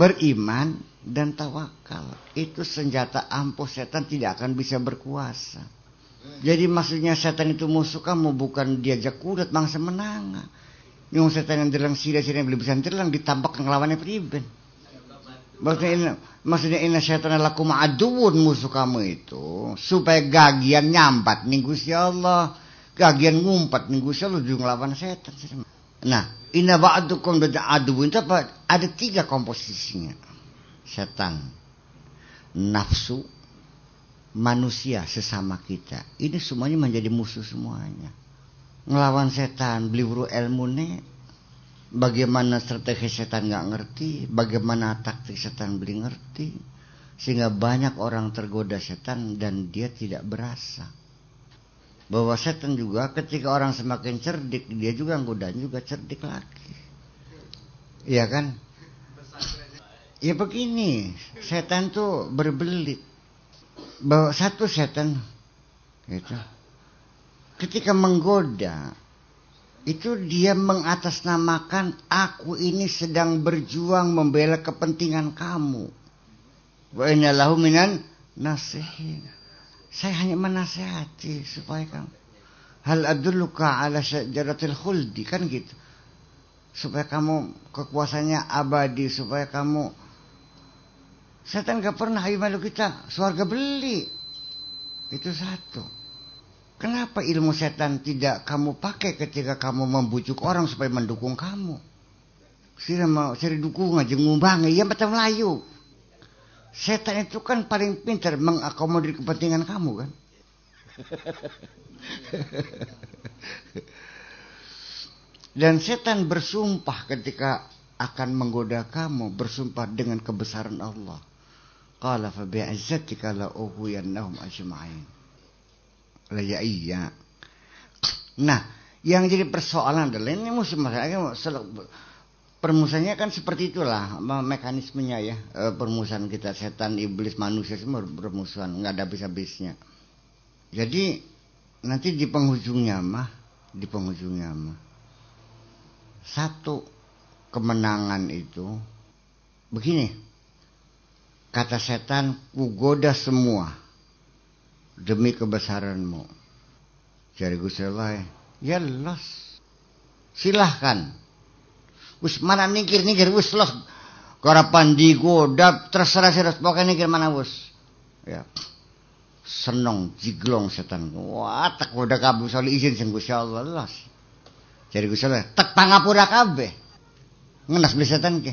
Speaker 1: Beriman dan tawakal itu senjata ampuh setan tidak akan bisa berkuasa. Jadi maksudnya setan itu musuh kamu bukan diajak kudet mangsa menang. Yang setan yang derlang sirah-sirah yang beli bisa derlang ditampak ngelawannya priben maksudnya ini maksudnya ini syaitan lakum aduun musuh kamu itu supaya gagian nyampat minggu si Allah gagian ngumpat minggu Gusti Allah juga ngelawan setan nah inna ba'dukum aduun itu apa? ada tiga komposisinya setan nafsu manusia sesama kita ini semuanya menjadi musuh semuanya ngelawan setan beli buru ilmu nih bagaimana strategi setan nggak ngerti, bagaimana taktik setan beli ngerti, sehingga banyak orang tergoda setan dan dia tidak berasa bahwa setan juga ketika orang semakin cerdik dia juga godaan juga cerdik lagi, iya kan? Ya begini, setan tuh berbelit bahwa satu setan gitu ketika menggoda itu dia mengatasnamakan aku ini sedang berjuang membela kepentingan kamu. Wa innalahu minan nasihin. Saya hanya menasehati supaya kamu hal adulluka ala syajaratil khuldi kan gitu. Supaya kamu kekuasaannya abadi, supaya kamu setan gak pernah ayu malu kita, surga beli. Itu satu. Kenapa ilmu setan tidak kamu pakai ketika kamu membujuk orang supaya mendukung kamu? Saya mau cari dukung aja ngumbang ya betul Melayu. Setan itu kan paling pintar mengakomodir kepentingan kamu kan. Dan setan bersumpah ketika akan menggoda kamu bersumpah dengan kebesaran Allah. Qala fa bi'izzatika la ajma'in. Lah ya iya. Nah, yang jadi persoalan adalah ini mesti permusuhannya kan seperti itulah mekanismenya ya e, permusuhan kita setan iblis manusia semua permusuhan nggak ada habis-habisnya jadi nanti di penghujungnya mah di penghujungnya mah satu kemenangan itu begini kata setan kugoda semua demi kebesaranmu. Jari Gusti Allah, ya, ya los. Silahkan. us mana nikir-nikir wis los. Karapan digodap terserah sirah pokoknya nikir mana wis. Ya. Senong jiglong setan. Wah, tak udah kabu soli izin sing Gusti Allah los. Jari Gusti Allah, tak pangapura kabeh. Ngenas beli setan ke.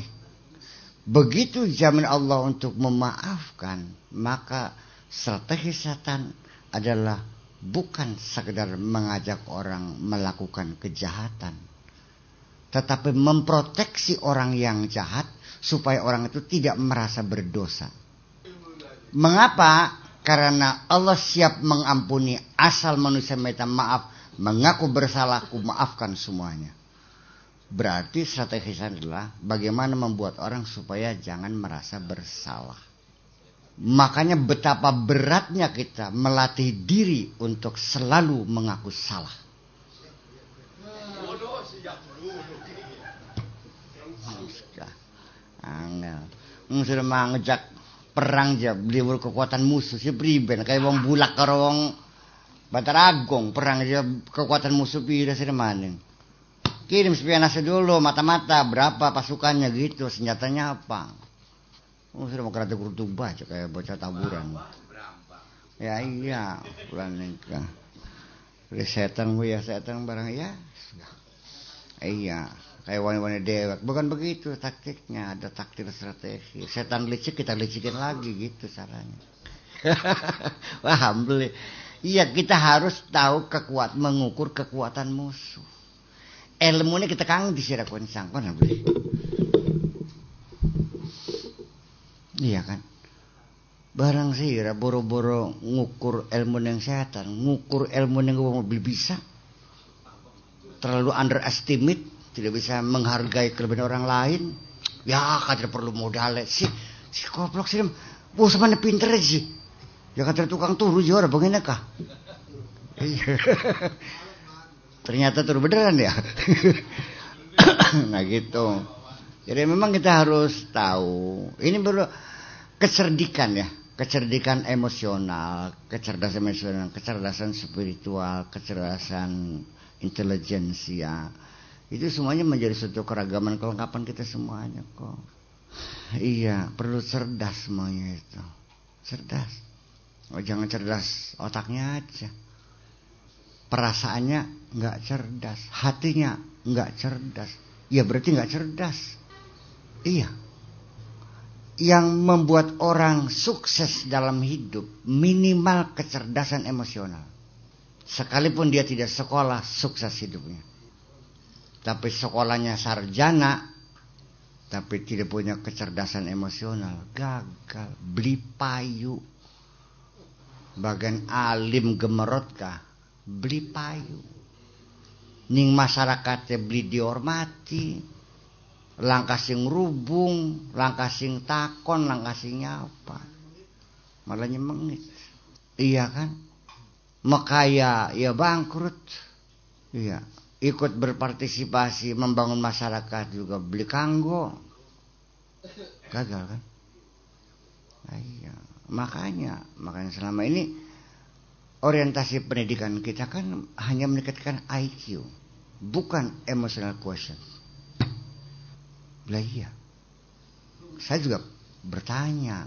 Speaker 1: Begitu jamin Allah untuk memaafkan, maka strategi setan adalah bukan sekedar mengajak orang melakukan kejahatan tetapi memproteksi orang yang jahat supaya orang itu tidak merasa berdosa. Mengapa? Karena Allah siap mengampuni asal manusia minta maaf, mengaku bersalah, ku maafkan semuanya. Berarti strategi adalah bagaimana membuat orang supaya jangan merasa bersalah. Makanya betapa beratnya kita melatih diri untuk selalu mengaku salah. Angel. Sudah mangejak perang aja beliau kekuatan musuh si priben kayak wong bulak karo wong perang aja kekuatan musuh pira sih maning. Kirim sepianase dulu mata-mata berapa pasukannya gitu senjatanya apa. Oh, sudah mau rata kurtung baca kayak baca taburan. Ya iya, bulan nikah. Jadi setan gue ya setan barang ya. Iya, kayak wanita-wanita dewek. Bukan begitu taktiknya, ada taktik strategi. Setan licik kita licikin lagi gitu caranya. Wah, alhamdulillah. Ya? Iya, kita harus tahu kekuat mengukur kekuatan musuh. Ilmu ini kita kangen di disirakuan sangkon boleh. Iya kan? Barang sih, ya, boro-boro ngukur ilmu yang setan, ngukur ilmu yang mobil bisa. Terlalu underestimate, tidak bisa menghargai kelebihan orang lain. Ya, kader perlu modal sih. Si koplok sih, bos mana pinter sih. Ya kader tukang turu orang begini kah? Iya. Ternyata turu beneran ya. nah gitu. Jadi memang kita harus tahu. Ini perlu kecerdikan ya kecerdikan emosional kecerdasan emosional kecerdasan spiritual kecerdasan intelijensia ya. itu semuanya menjadi suatu keragaman kelengkapan kita semuanya kok iya perlu cerdas semuanya itu cerdas oh, jangan cerdas otaknya aja perasaannya nggak cerdas hatinya nggak cerdas ya berarti nggak cerdas iya yang membuat orang sukses dalam hidup minimal kecerdasan emosional. Sekalipun dia tidak sekolah, sukses hidupnya. Tapi sekolahnya sarjana, tapi tidak punya kecerdasan emosional, gagal, beli payu. Bagian alim gemerotkah, beli payu. Ning masyarakatnya beli dihormati, langkah sing rubung, langkah sing takon, langkah sing nyapa. Malah nyemengit. Iya kan? Mekaya ya bangkrut. Iya, ikut berpartisipasi membangun masyarakat juga beli kanggo. Gagal kan? Ah, iya, makanya makanya selama ini orientasi pendidikan kita kan hanya meningkatkan IQ, bukan emotional quotient iya. Saya juga bertanya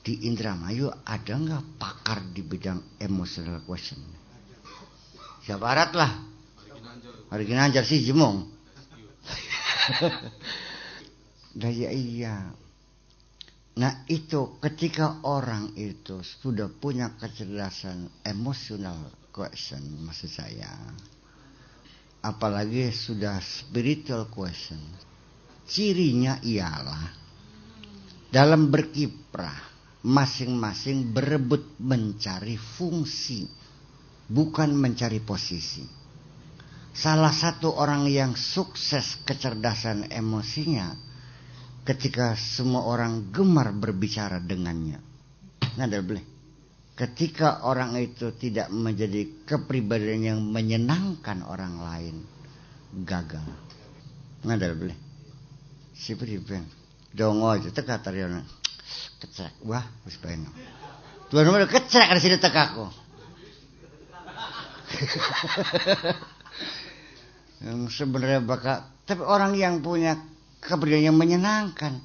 Speaker 1: di Indramayu ada nggak pakar di bidang emotional question? siapa barat lah. Hari Ginanjar sih jemong. Nah, iya, iya. Nah itu ketika orang itu sudah punya kecerdasan emosional question maksud saya. Apalagi sudah spiritual question Cirinya ialah dalam berkiprah masing-masing berebut mencari fungsi bukan mencari posisi. Salah satu orang yang sukses kecerdasan emosinya ketika semua orang gemar berbicara dengannya. Nah, boleh ketika orang itu tidak menjadi kepribadian yang menyenangkan orang lain gagal nggak ada boleh si priben dongo aja teka tariona kecek wah wis beno dua nomor kecek ada sini aku yang sebenarnya bakal tapi orang yang punya keberanian yang menyenangkan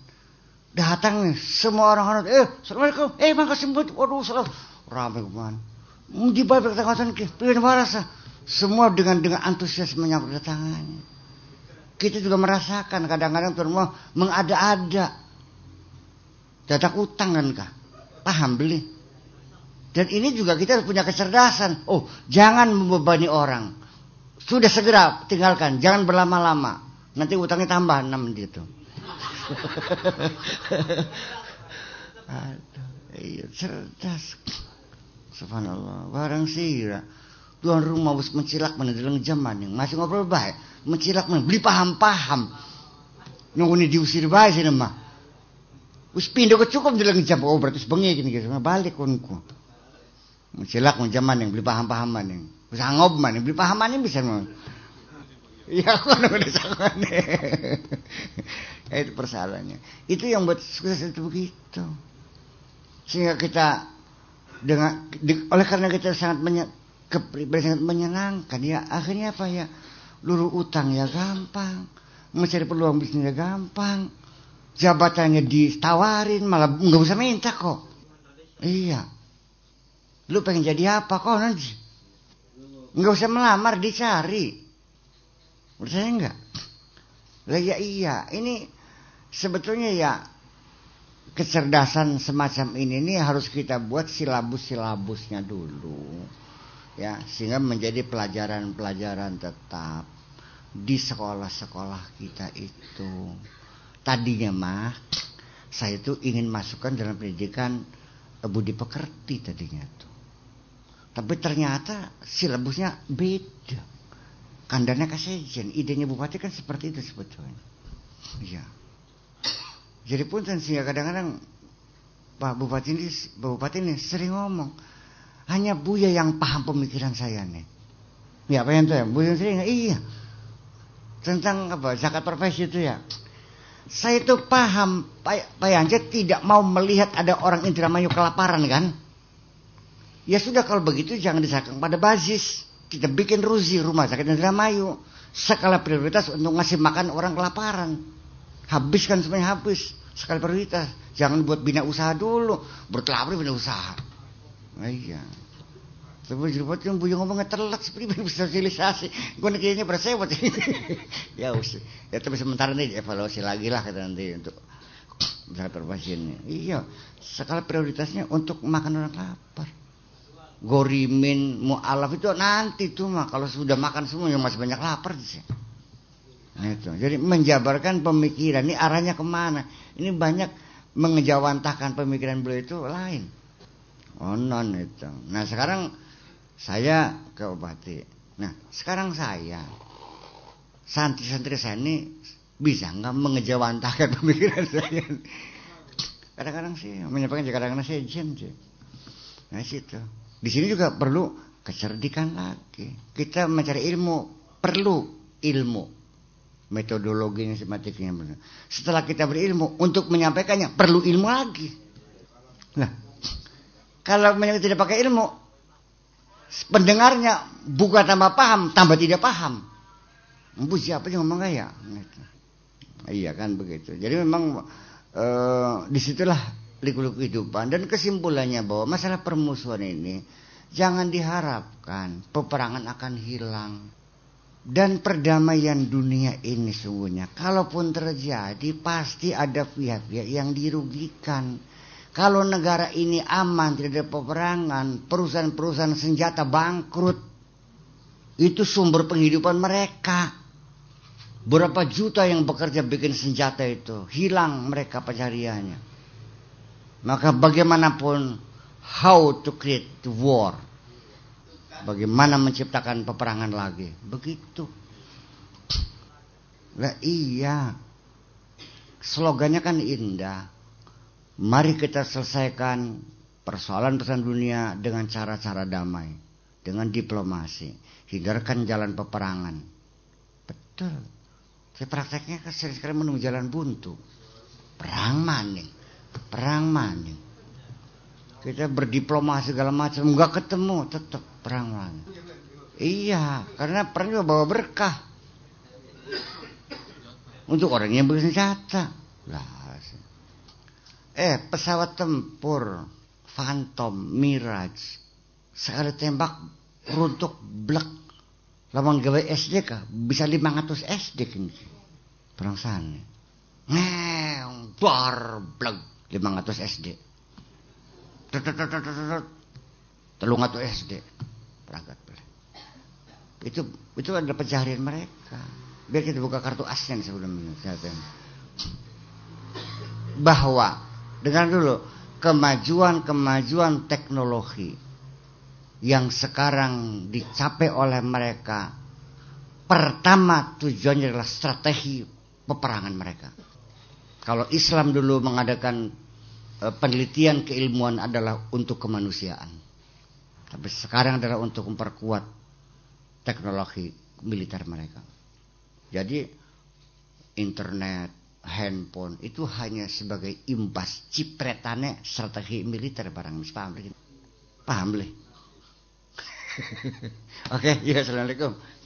Speaker 1: datang nih semua orang orang eh assalamualaikum eh mangka sembuh waduh salam ramai kuman di balik kata-kata ke pilihan warasa semua dengan dengan antusias menyambut datangannya kita juga merasakan kadang-kadang Tuhan mau mengada-ada. Dadak utang kan kah? Paham beli. Dan ini juga kita harus punya kecerdasan. Oh, jangan membebani orang. Sudah segera tinggalkan, jangan berlama-lama. Nanti utangnya tambah enam gitu. Aduh, iya cerdas. Subhanallah, barang sihir. Tuhan rumah bus mencilak mana jaman yang masih ngobrol baik mencilak mah beli paham-paham nih diusir bahasin sih nama us pindah ke cukup lagi jam oh berarti bengi gini gitu balik kunku mencilak mah jaman yang beli paham-pahaman yang us ngob man yang beli pahaman yang bisa mah Ya aku kan udah sangat Itu persalahannya Itu yang buat sukses itu begitu. Sehingga kita dengan di, oleh karena kita sangat menye, sangat menyenangkan ya akhirnya apa ya luru utang ya gampang mencari peluang bisnisnya gampang jabatannya ditawarin malah nggak usah minta kok iya lu pengen jadi apa kok nanti nggak usah melamar dicari saya enggak lah ya iya ini sebetulnya ya kecerdasan semacam ini nih harus kita buat silabus-silabusnya dulu ya sehingga menjadi pelajaran-pelajaran tetap di sekolah-sekolah kita itu tadinya mah saya itu ingin masukkan dalam pendidikan eh, budi pekerti tadinya tuh tapi ternyata silabusnya beda kandangnya kasihan idenya bupati kan seperti itu sebetulnya ya jadi pun sehingga kadang-kadang pak bupati ini bupati ini sering ngomong hanya Buya yang paham pemikiran saya nih. Ya apa yang itu ya? Buya sering iya. Tentang apa? Zakat profesi itu ya. Saya itu paham Pak, Pak Yance tidak mau melihat ada orang indramayu kelaparan kan? Ya sudah kalau begitu jangan disangkang pada basis. Kita bikin ruzi rumah sakit indramayu. Skala prioritas untuk ngasih makan orang kelaparan. Habiskan semuanya habis. Skala prioritas. Jangan buat bina usaha dulu. Berkelabri bina usaha. Nah, iya. Tapi rumah kan buyu ngomongnya telak seperti bersosialisasi. Gue kayaknya bersewat. ya usah. Ya tapi sementara nih evaluasi lagi lah kata nanti untuk misalnya perbasiannya. Iya. Sekali prioritasnya untuk makan orang lapar. Gorimin, mu'alaf itu nanti tuh mah. Kalau sudah makan semua yang masih banyak lapar. Sih. Nah, itu. Jadi menjabarkan pemikiran ini arahnya kemana. Ini banyak mengejawantahkan pemikiran beliau itu lain. Oh non itu. Nah sekarang saya ke Bupati. Nah, sekarang saya santri-santri saya ini bisa nggak mengejawantahkan pemikiran saya? Kadang-kadang sih menyampaikan juga kadang-kadang saya jam sih. Nah situ. Di sini juga perlu kecerdikan lagi. Kita mencari ilmu perlu ilmu metodologinya sematiknya. benar. Setelah kita berilmu untuk menyampaikannya perlu ilmu lagi. Nah, kalau tidak pakai ilmu pendengarnya bukan tambah paham, tambah tidak paham. bu siapa yang ngomong kayak? Gitu. Iya kan begitu. Jadi memang e, disitulah liku kehidupan dan kesimpulannya bahwa masalah permusuhan ini jangan diharapkan peperangan akan hilang dan perdamaian dunia ini sungguhnya kalaupun terjadi pasti ada pihak-pihak yang dirugikan kalau negara ini aman, tidak ada peperangan, perusahaan-perusahaan senjata bangkrut. Itu sumber penghidupan mereka. Berapa juta yang bekerja bikin senjata itu, hilang mereka pencariannya. Maka bagaimanapun how to create the war. Bagaimana menciptakan peperangan lagi? Begitu. Lah iya. Slogannya kan indah. Mari kita selesaikan persoalan pesan dunia dengan cara-cara damai, dengan diplomasi, hindarkan jalan peperangan. Betul. Saya prakteknya sering-sering kan menemui jalan buntu. Perang maning, perang maning. Kita berdiplomasi segala macam, nggak ketemu, tetap perang maning. Iya, karena perang juga bawa berkah. Untuk orang yang bersenjata. Lah, eh pesawat tempur Phantom Mirage sekali tembak runtuh blek lawan gawe SD kah bisa 500 SD kini perang sana ngeong bar blek 500 SD telung atau SD perangkat itu itu ada pencarian mereka biar kita buka kartu asen sebelum ini bahwa dengar dulu kemajuan-kemajuan teknologi yang sekarang dicapai oleh mereka pertama tujuannya adalah strategi peperangan mereka. Kalau Islam dulu mengadakan eh, penelitian keilmuan adalah untuk kemanusiaan. Tapi sekarang adalah untuk memperkuat teknologi militer mereka. Jadi internet, handphone itu hanya sebagai imbas cipretannya strategi militer barang paham paham leh
Speaker 2: oke ya assalamualaikum